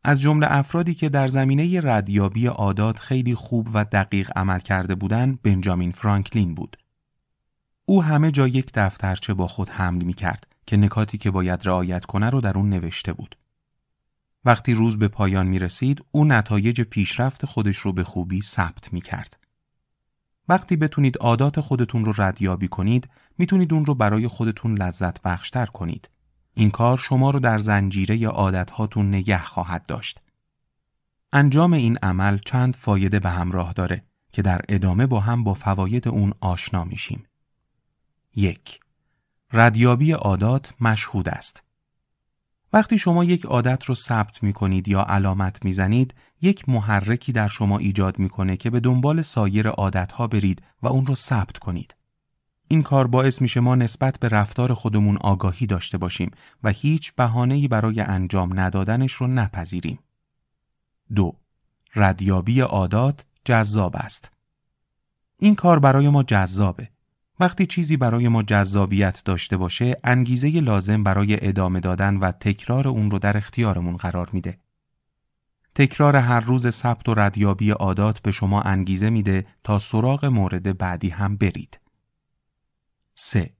از جمله افرادی که در زمینه ردیابی عادات خیلی خوب و دقیق عمل کرده بودند بنجامین فرانکلین بود. او همه جا یک دفترچه با خود حمل می کرد که نکاتی که باید رعایت کنه رو در اون نوشته بود. وقتی روز به پایان می رسید، او نتایج پیشرفت خودش رو به خوبی ثبت می کرد. وقتی بتونید عادات خودتون رو ردیابی کنید، میتونید اون رو برای خودتون لذت بخشتر کنید. این کار شما رو در زنجیره هاتون نگه خواهد داشت. انجام این عمل چند فایده به همراه داره که در ادامه با هم با فواید اون آشنا میشیم. یک ردیابی عادات مشهود است. وقتی شما یک عادت رو ثبت می کنید یا علامت می زنید، یک محرکی در شما ایجاد میکنه که به دنبال سایر ها برید و اون رو ثبت کنید. این کار باعث میشه ما نسبت به رفتار خودمون آگاهی داشته باشیم و هیچ بهانه‌ای برای انجام ندادنش رو نپذیریم. دو ردیابی عادات جذاب است. این کار برای ما جذابه. وقتی چیزی برای ما جذابیت داشته باشه، انگیزه لازم برای ادامه دادن و تکرار اون رو در اختیارمون قرار میده. تکرار هر روز ثبت و ردیابی عادات به شما انگیزه میده تا سراغ مورد بعدی هم برید. 3.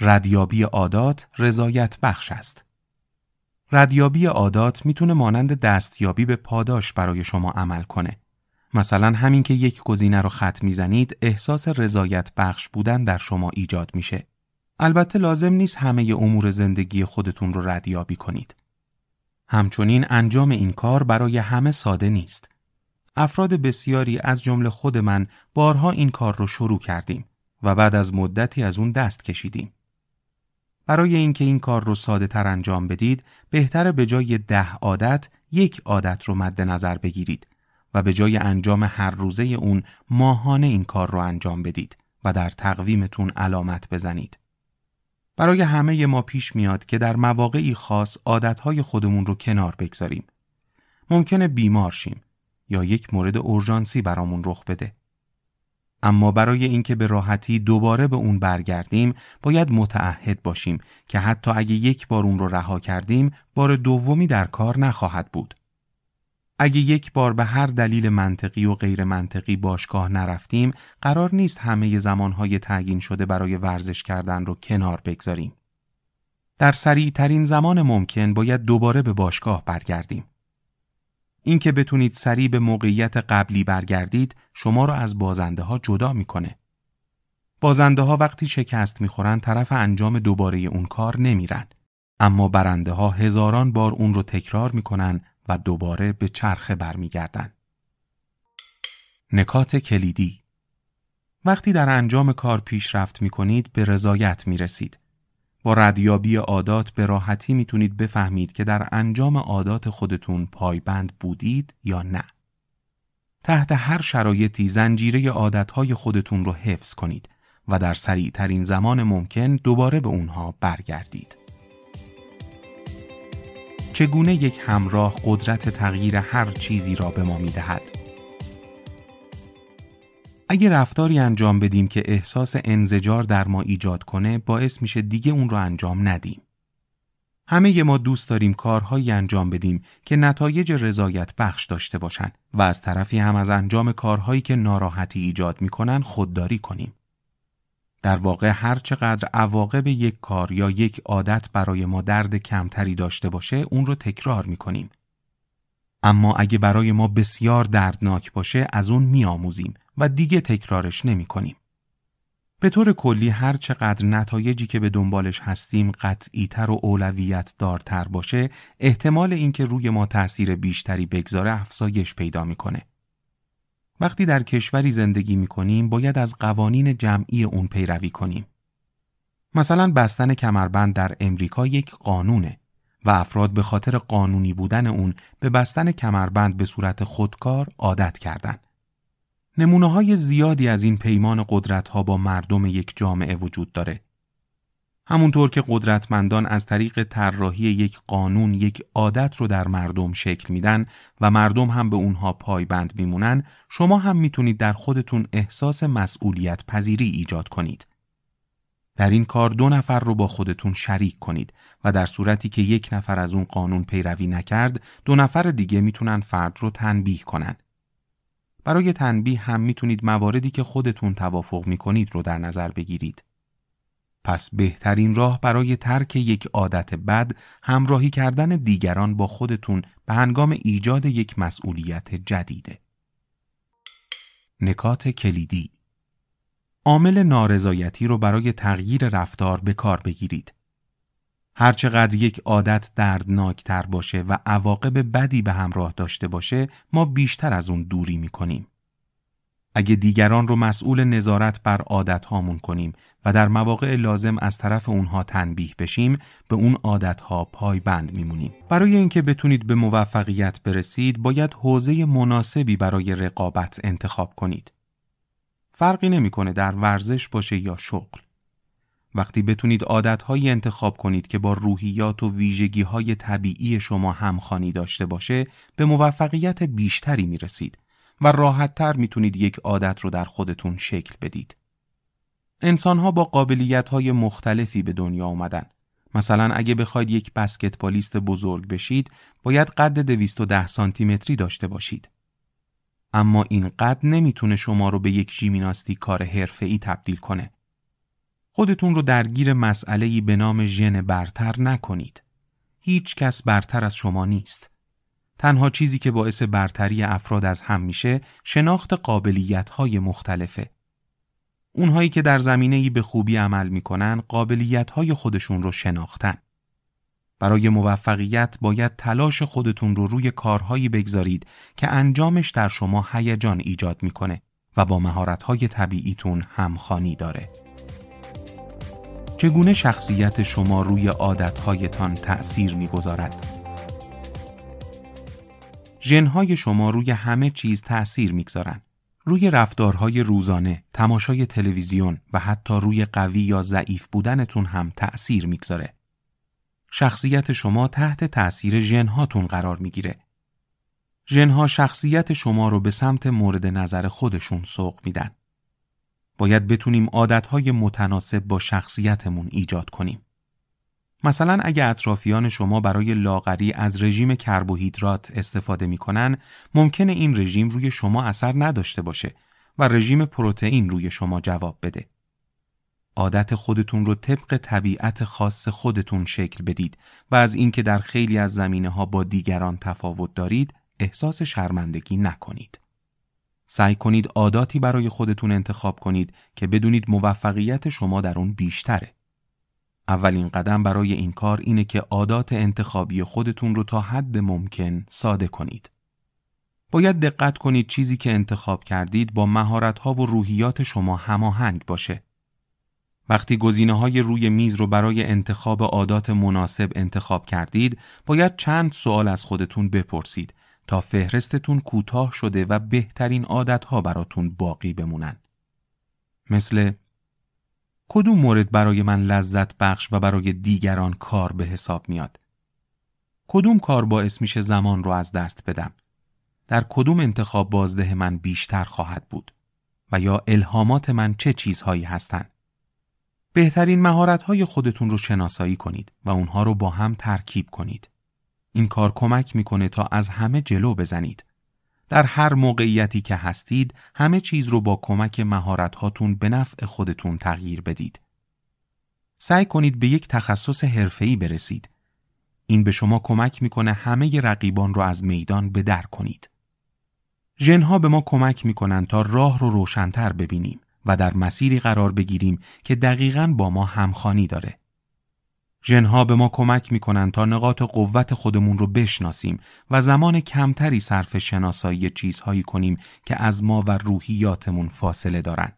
ردیابی عادات رضایت بخش است. ردیابی عادات میتونه مانند دستیابی به پاداش برای شما عمل کنه. مثلا همین که یک گزینه رو خط میزنید احساس رضایت بخش بودن در شما ایجاد میشه. البته لازم نیست همه امور زندگی خودتون رو ردیابی کنید. همچنین انجام این کار برای همه ساده نیست. افراد بسیاری از جمله خود من بارها این کار رو شروع کردیم و بعد از مدتی از اون دست کشیدیم. برای اینکه این کار رو ساده تر انجام بدید، بهتره به جای ده عادت یک عادت رو مد نظر بگیرید و به جای انجام هر روزه اون ماهانه این کار رو انجام بدید و در تقویمتون علامت بزنید. برای همه ما پیش میاد که در مواقعی خاص عادتهای خودمون رو کنار بگذاریم. ممکنه بیمار شیم یا یک مورد اورژانسی برامون رخ بده. اما برای اینکه به راحتی دوباره به اون برگردیم باید متعهد باشیم که حتی اگه یک بار اون رو رها کردیم بار دومی در کار نخواهد بود. اگه یک بار به هر دلیل منطقی و غیر منطقی باشگاه نرفتیم قرار نیست همه زمانهای تعیین شده برای ورزش کردن رو کنار بگذاریم. در ترین زمان ممکن باید دوباره به باشگاه برگردیم. اینکه بتونید سریع به موقعیت قبلی برگردید شما را از بازنده ها جدا میکنه. بازنده ها وقتی شکست میخورن طرف انجام دوباره اون کار نمیرن اما برنده ها هزاران بار اون رو تکرار میکنن و دوباره به چرخه برمیگردن. نکات کلیدی وقتی در انجام کار پیشرفت میکنید به رضایت می با ردیابی عادات به راحتی میتونید بفهمید که در انجام عادات خودتون پایبند بودید یا نه. تحت هر شرایطی زنجیره عادتهای خودتون رو حفظ کنید و در سریع ترین زمان ممکن دوباره به اونها برگردید. چگونه یک همراه قدرت تغییر هر چیزی را به ما میدهد؟ اگه رفتاری انجام بدیم که احساس انزجار در ما ایجاد کنه باعث میشه دیگه اون رو انجام ندیم. همه ما دوست داریم کارهایی انجام بدیم که نتایج رضایت بخش داشته باشن و از طرفی هم از انجام کارهایی که ناراحتی ایجاد میکنن خودداری کنیم. در واقع هر چقدر عواقب یک کار یا یک عادت برای ما درد کمتری داشته باشه اون رو تکرار میکنیم. اما اگه برای ما بسیار دردناک باشه از اون میآموزیم و دیگه تکرارش نمی کنیم. به طور کلی هر چقدر نتایجی که به دنبالش هستیم قطعیتر و اولویت دارتر باشه احتمال اینکه روی ما تأثیر بیشتری بگذاره افزایش پیدا میکنه. وقتی در کشوری زندگی کنیم باید از قوانین جمعی اون پیروی کنیم. مثلا بستن کمربند در امریکا یک قانونه و افراد به خاطر قانونی بودن اون به بستن کمربند به صورت خودکار عادت کردند. نمونه های زیادی از این پیمان قدرت ها با مردم یک جامعه وجود داره. همونطور که قدرتمندان از طریق طراحی یک قانون یک عادت رو در مردم شکل میدن و مردم هم به اونها پایبند میمونن، شما هم میتونید در خودتون احساس مسئولیت پذیری ایجاد کنید. در این کار دو نفر رو با خودتون شریک کنید و در صورتی که یک نفر از اون قانون پیروی نکرد، دو نفر دیگه میتونن فرد رو تنبیه کنند برای تنبیه هم میتونید مواردی که خودتون توافق میکنید رو در نظر بگیرید. پس بهترین راه برای ترک یک عادت بد همراهی کردن دیگران با خودتون به هنگام ایجاد یک مسئولیت جدیده. نکات کلیدی عامل نارضایتی رو برای تغییر رفتار به کار بگیرید. هرچقدر یک عادت دردناکتر باشه و عواقب بدی به همراه داشته باشه ما بیشتر از اون دوری میکنیم. اگه دیگران رو مسئول نظارت بر عادت هامون کنیم و در مواقع لازم از طرف اونها تنبیه بشیم به اون عادت ها پای بند میمونیم برای اینکه بتونید به موفقیت برسید باید حوزه مناسبی برای رقابت انتخاب کنید فرقی نمیکنه در ورزش باشه یا شغل وقتی بتونید عادتهایی انتخاب کنید که با روحیات و های طبیعی شما همخانی داشته باشه به موفقیت بیشتری می رسید و راحتتر میتونید یک عادت رو در خودتون شکل بدید. ها با های مختلفی به دنیا آمدن. مثلا اگه بخواید یک بسکتبالیست بزرگ بشید باید قد 210 سانتیمتری داشته باشید. اما این قد تونه شما رو به یک کار حرفه‌ای تبدیل کنه خودتون رو درگیر ای به نام ژن برتر نکنید. هیچ کس برتر از شما نیست. تنها چیزی که باعث برتری افراد از هم میشه شناخت های مختلفه. اونهایی که در ای به خوبی عمل میکنن های خودشون رو شناختن. برای موفقیت باید تلاش خودتون رو روی کارهایی بگذارید که انجامش در شما هیجان ایجاد میکنه و با های طبیعیتون همخانی داره. چگونه شخصیت شما روی عادتهایتان تأثیر میگذارد؟ ژنهای شما روی همه چیز تأثیر میگذارند. روی رفتارهای روزانه، تماشای تلویزیون و حتی روی قوی یا ضعیف بودنتون هم تأثیر میگذاره. شخصیت شما تحت تأثیر ژنهاتون قرار میگیره. ژنها شخصیت شما رو به سمت مورد نظر خودشون سوق میدن. باید بتونیم عادتهای متناسب با شخصیتمون ایجاد کنیم. مثلا اگر اطرافیان شما برای لاغری از رژیم کربوهیدرات استفاده میکنن، ممکنه این رژیم روی شما اثر نداشته باشه و رژیم پروتئین روی شما جواب بده. عادت خودتون رو طبق طبیعت خاص خودتون شکل بدید و از اینکه در خیلی از زمینه ها با دیگران تفاوت دارید احساس شرمندگی نکنید. سعی کنید عاداتی برای خودتون انتخاب کنید که بدونید موفقیت شما در اون بیشتره. اولین قدم برای این کار اینه که عادات انتخابی خودتون رو تا حد ممکن ساده کنید. باید دقت کنید چیزی که انتخاب کردید با مهارت‌ها و روحیات شما هماهنگ باشه. وقتی گزینه های روی میز رو برای انتخاب عادات مناسب انتخاب کردید، باید چند سوال از خودتون بپرسید تا فهرستتون کوتاه شده و بهترین عادتها براتون باقی بمونن. مثل کدوم مورد برای من لذت بخش و برای دیگران کار به حساب میاد؟ کدوم کار باعث میشه زمان رو از دست بدم؟ در کدوم انتخاب بازده من بیشتر خواهد بود؟ و یا الهامات من چه چیزهایی هستند؟ بهترین مهارت‌های خودتون رو شناسایی کنید و اونها رو با هم ترکیب کنید. این کار کمک میکنه تا از همه جلو بزنید. در هر موقعیتی که هستید همه چیز رو با کمک مهارت هاتون به نفع خودتون تغییر بدید. سعی کنید به یک تخصص حرفه‌ای برسید. این به شما کمک میکنه همه رقیبان رو از میدان به در کنید. ژنها به ما کمک میکنن تا راه رو روشنتر ببینیم و در مسیری قرار بگیریم که دقیقا با ما همخانی داره. جنها به ما کمک می کنند تا نقاط قوت خودمون رو بشناسیم و زمان کمتری صرف شناسایی چیزهایی کنیم که از ما و روحیاتمون فاصله دارن.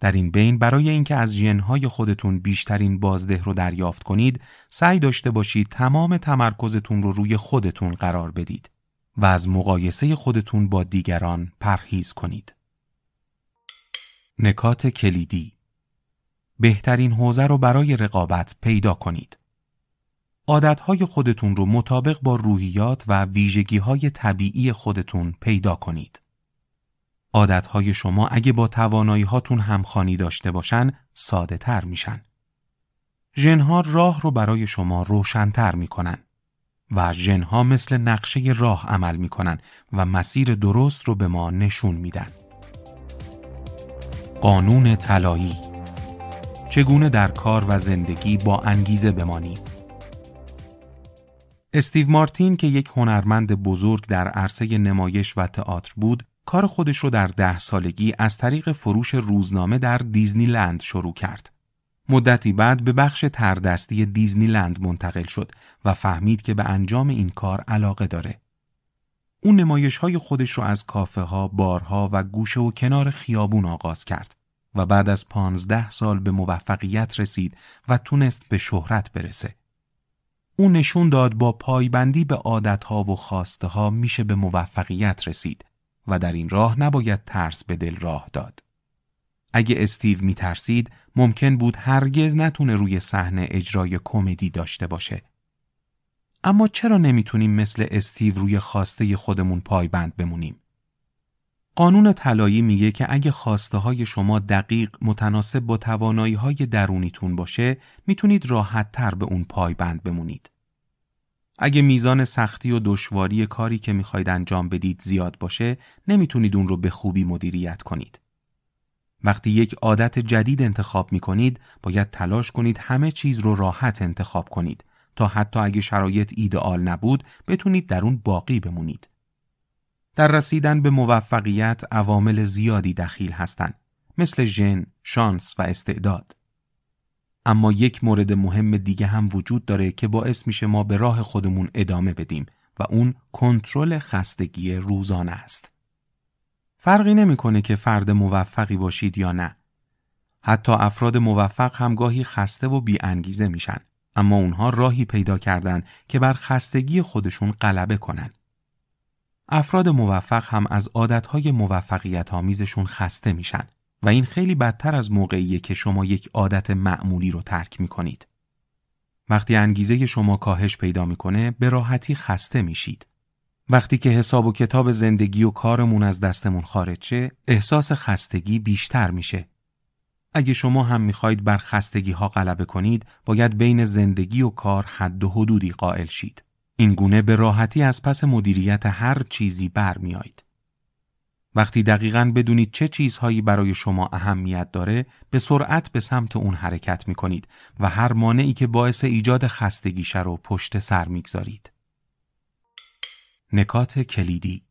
در این بین برای اینکه از های خودتون بیشترین بازده رو دریافت کنید، سعی داشته باشید تمام تمرکزتون رو روی خودتون قرار بدید و از مقایسه خودتون با دیگران پرهیز کنید. نکات کلیدی بهترین حوزه رو برای رقابت پیدا کنید. عادتهای خودتون رو مطابق با روحیات و ویژگیهای طبیعی خودتون پیدا کنید. عادتهای شما اگه با توانایی هاتون همخانی داشته باشن ساده تر میشن. جنها راه رو برای شما روشنتر میکنن و جنها مثل نقشه راه عمل میکنن و مسیر درست رو به ما نشون میدن. قانون طلایی چگونه در کار و زندگی با انگیزه بمانیم؟ استیو مارتین که یک هنرمند بزرگ در عرصه نمایش و تئاتر بود، کار خودش رو در ده سالگی از طریق فروش روزنامه در دیزنی لند شروع کرد. مدتی بعد به بخش تردستی دیزنی لند منتقل شد و فهمید که به انجام این کار علاقه داره. اون نمایش های خودش رو از کافه ها، بارها و گوشه و کنار خیابون آغاز کرد. و بعد از پانزده سال به موفقیت رسید و تونست به شهرت برسه. او نشون داد با پایبندی به عادتها و خواسته میشه به موفقیت رسید و در این راه نباید ترس به دل راه داد. اگه استیو میترسید ممکن بود هرگز نتونه روی صحنه اجرای کمدی داشته باشه. اما چرا نمیتونیم مثل استیو روی خواسته خودمون پایبند بمونیم؟ قانون طلایی میگه که اگه خواسته های شما دقیق متناسب با توانایی های درونیتون باشه میتونید راحت تر به اون پایبند بمونید. اگه میزان سختی و دشواری کاری که میخواید انجام بدید زیاد باشه نمیتونید اون رو به خوبی مدیریت کنید. وقتی یک عادت جدید انتخاب میکنید باید تلاش کنید همه چیز رو راحت انتخاب کنید تا حتی اگه شرایط ایدئال نبود بتونید در اون باقی بمونید. در رسیدن به موفقیت عوامل زیادی دخیل هستند مثل ژن، شانس و استعداد. اما یک مورد مهم دیگه هم وجود داره که باعث میشه ما به راه خودمون ادامه بدیم و اون کنترل خستگی روزانه است. فرقی نمیکنه که فرد موفقی باشید یا نه. حتی افراد موفق هم گاهی خسته و انگیزه میشن اما اونها راهی پیدا کردن که بر خستگی خودشون غلبه کنن. افراد موفق هم از عادتهای موفقیت آمیزشون خسته میشن و این خیلی بدتر از موقعیه که شما یک عادت معمولی رو ترک میکنید. وقتی انگیزه شما کاهش پیدا میکنه به راحتی خسته میشید. وقتی که حساب و کتاب زندگی و کارمون از دستمون خارج شه، احساس خستگی بیشتر میشه. اگه شما هم میخواید بر خستگی ها غلبه کنید، باید بین زندگی و کار حد و حدودی قائل شید. این گونه به راحتی از پس مدیریت هر چیزی برمیآید وقتی دقیقا بدونید چه چیزهایی برای شما اهمیت داره به سرعت به سمت اون حرکت می کنید و هر مانعی که باعث ایجاد خستگیشه رو پشت سر گذارید. نکات کلیدی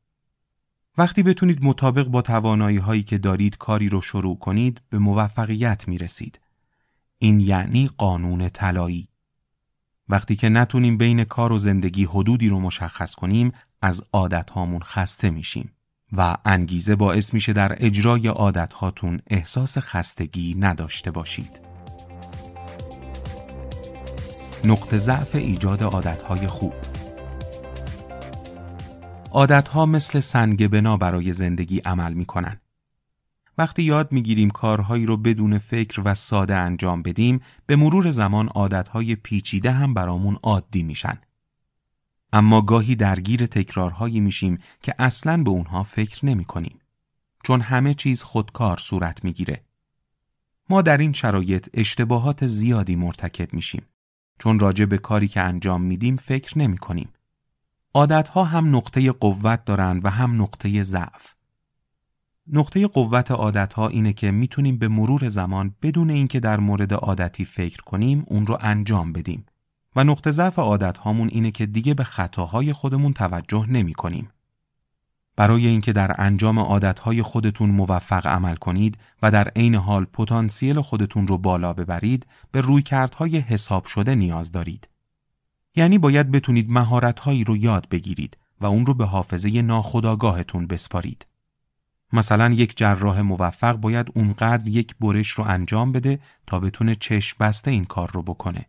وقتی بتونید مطابق با توانایی هایی که دارید کاری رو شروع کنید به موفقیت می رسید. این یعنی قانون طلایی. وقتی که نتونیم بین کار و زندگی حدودی رو مشخص کنیم از عادت هامون خسته میشیم و انگیزه باعث میشه در اجرای عادت هاتون احساس خستگی نداشته باشید. نقطه ضعف ایجاد عادت های خوب عادت ها مثل سنگ بنا برای زندگی عمل می وقتی یاد میگیریم کارهایی رو بدون فکر و ساده انجام بدیم به مرور زمان عادتهای پیچیده هم برامون عادی میشن اما گاهی درگیر تکرارهایی میشیم که اصلا به اونها فکر نمی کنیم. چون همه چیز خودکار صورت میگیره. ما در این شرایط اشتباهات زیادی مرتکب میشیم چون راجع به کاری که انجام میدیم فکر نمی کنیم. عادتها هم نقطه قوت دارند و هم نقطه ضعف. نقطه قوت عادت ها اینه که میتونیم به مرور زمان بدون اینکه در مورد عادتی فکر کنیم اون رو انجام بدیم و نقطه ضعف عادت هامون اینه که دیگه به خطاهای خودمون توجه نمی کنیم. برای اینکه در انجام های خودتون موفق عمل کنید و در عین حال پتانسیل خودتون رو بالا ببرید به رویکردهای حساب شده نیاز دارید. یعنی باید بتونید مهارتهایی رو یاد بگیرید و اون رو به حافظه ناخودآگاهتون بسپارید. مثلا یک جراح موفق باید اونقدر یک برش رو انجام بده تا بتونه چشم بسته این کار رو بکنه.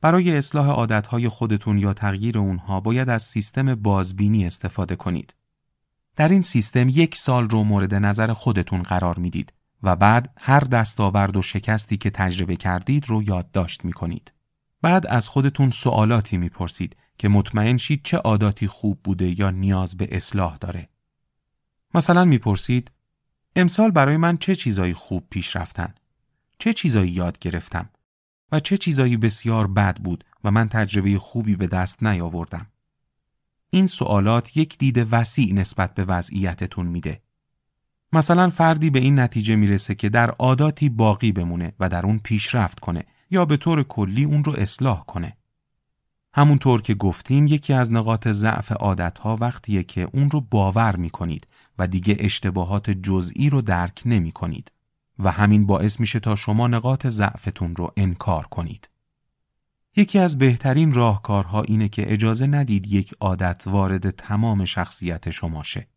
برای اصلاح عادتهای خودتون یا تغییر اونها باید از سیستم بازبینی استفاده کنید. در این سیستم یک سال رو مورد نظر خودتون قرار میدید و بعد هر دستاورد و شکستی که تجربه کردید رو یادداشت می کنید. بعد از خودتون سوالاتی میپرسید که مطمئن شید چه عاداتی خوب بوده یا نیاز به اصلاح داره. مثلا میپرسید امسال برای من چه چیزایی خوب پیش رفتن؟ چه چیزایی یاد گرفتم؟ و چه چیزایی بسیار بد بود و من تجربه خوبی به دست نیاوردم؟ این سوالات یک دید وسیع نسبت به وضعیتتون میده. مثلا فردی به این نتیجه میرسه که در عاداتی باقی بمونه و در اون پیشرفت کنه یا به طور کلی اون رو اصلاح کنه. همونطور که گفتیم یکی از نقاط ضعف عادتها وقتیه که اون رو باور میکنید و دیگه اشتباهات جزئی رو درک نمی کنید و همین باعث میشه تا شما نقاط ضعفتون رو انکار کنید. یکی از بهترین راهکارها اینه که اجازه ندید یک عادت وارد تمام شخصیت شما شه.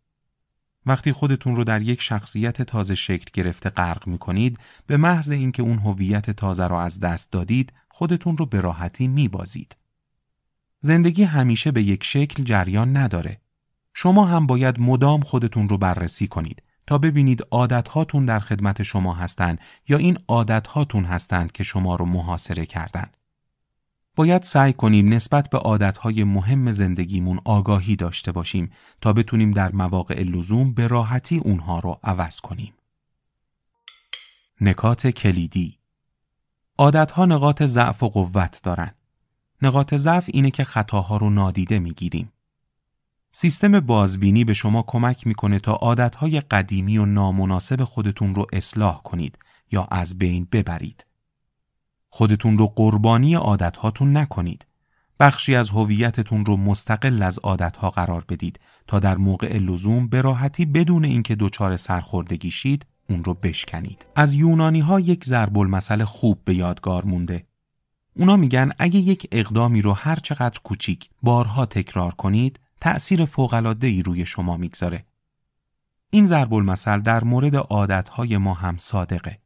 وقتی خودتون رو در یک شخصیت تازه شکل گرفته غرق می کنید به محض اینکه اون هویت تازه را از دست دادید خودتون رو به راحتی می بازید. زندگی همیشه به یک شکل جریان نداره شما هم باید مدام خودتون رو بررسی کنید تا ببینید هاتون در خدمت شما هستند یا این هاتون هستند که شما رو محاصره کردن. باید سعی کنیم نسبت به های مهم زندگیمون آگاهی داشته باشیم تا بتونیم در مواقع لزوم به راحتی اونها رو عوض کنیم. نکات کلیدی عادتها نقاط ضعف و قوت دارن. نقاط ضعف اینه که خطاها رو نادیده میگیریم. سیستم بازبینی به شما کمک میکنه تا عادتهای قدیمی و نامناسب خودتون رو اصلاح کنید یا از بین ببرید. خودتون رو قربانی عادتهاتون نکنید. بخشی از هویتتون رو مستقل از عادتها قرار بدید تا در موقع لزوم به راحتی بدون اینکه دچار سرخوردگی شید اون رو بشکنید. از یونانی ها یک ضرب المثل خوب به یادگار مونده. اونا میگن اگه یک اقدامی رو هر چقدر کوچیک بارها تکرار کنید تأثیر ای روی شما میگذاره. این ضرب المثل در مورد عادتهای ما هم صادقه.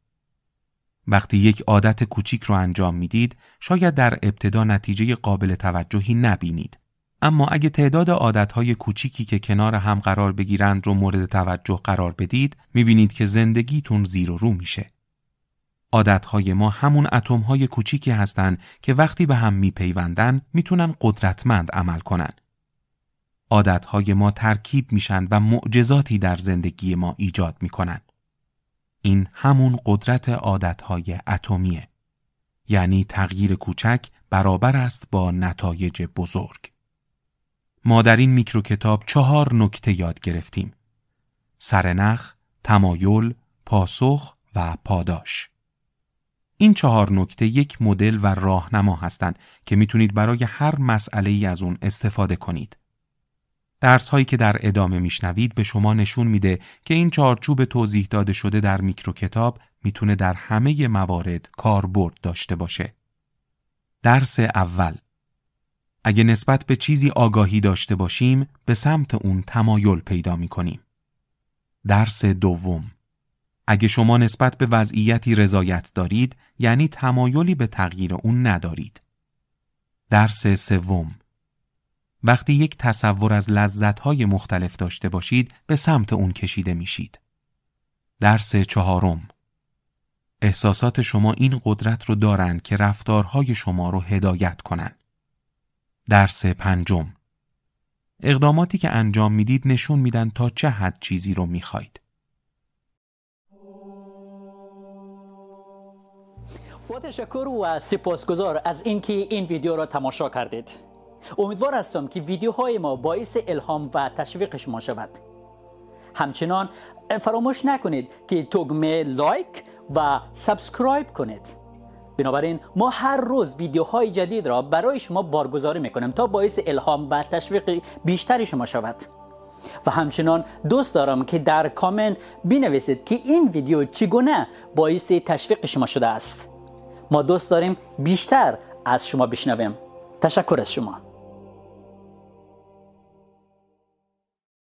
وقتی یک عادت کوچیک رو انجام میدید، شاید در ابتدا نتیجه قابل توجهی نبینید. اما اگه تعداد عادتهای کوچیکی که کنار هم قرار بگیرند رو مورد توجه قرار بدید، میبینید که زندگیتون زیر و رو میشه. عادتهای ما همون اتمهای کوچیکی هستند که وقتی به هم میپیوندن میتونن قدرتمند عمل کنند عادتهای ما ترکیب میشن و معجزاتی در زندگی ما ایجاد میکنن. این همون قدرت عادتهای اتمیه. یعنی تغییر کوچک برابر است با نتایج بزرگ. ما در این میکرو کتاب چهار نکته یاد گرفتیم. سرنخ، تمایل، پاسخ و پاداش. این چهار نکته یک مدل و راهنما هستند که میتونید برای هر مسئله ای از اون استفاده کنید. درس هایی که در ادامه میشنوید به شما نشون میده که این چارچوب توضیح داده شده در میکرو کتاب میتونه در همه موارد کاربرد داشته باشه. درس اول اگه نسبت به چیزی آگاهی داشته باشیم به سمت اون تمایل پیدا میکنیم. درس دوم اگه شما نسبت به وضعیتی رضایت دارید یعنی تمایلی به تغییر اون ندارید. درس سوم وقتی یک تصور از لذتهای مختلف داشته باشید به سمت اون کشیده میشید. درس چهارم احساسات شما این قدرت رو دارند که رفتارهای شما رو هدایت کنند. درس پنجم اقداماتی که انجام میدید نشون میدن تا چه حد چیزی رو میخواید. با تشکر و سپاسگزار از اینکه این ویدیو را تماشا کردید. امیدوار هستم که ویدیوهای ما باعث الهام و تشویق شما شود همچنان فراموش نکنید که تگمه لایک و سابسکرایب کنید بنابراین ما هر روز ویدیوهای جدید را برای شما بارگذاری میکنیم تا باعث الهام و تشویق بیشتری شما شود و همچنان دوست دارم که در کامنت بنویسید که این ویدیو چگونه باعث تشویق شما شده است ما دوست داریم بیشتر از شما بشنویم تشکر از شما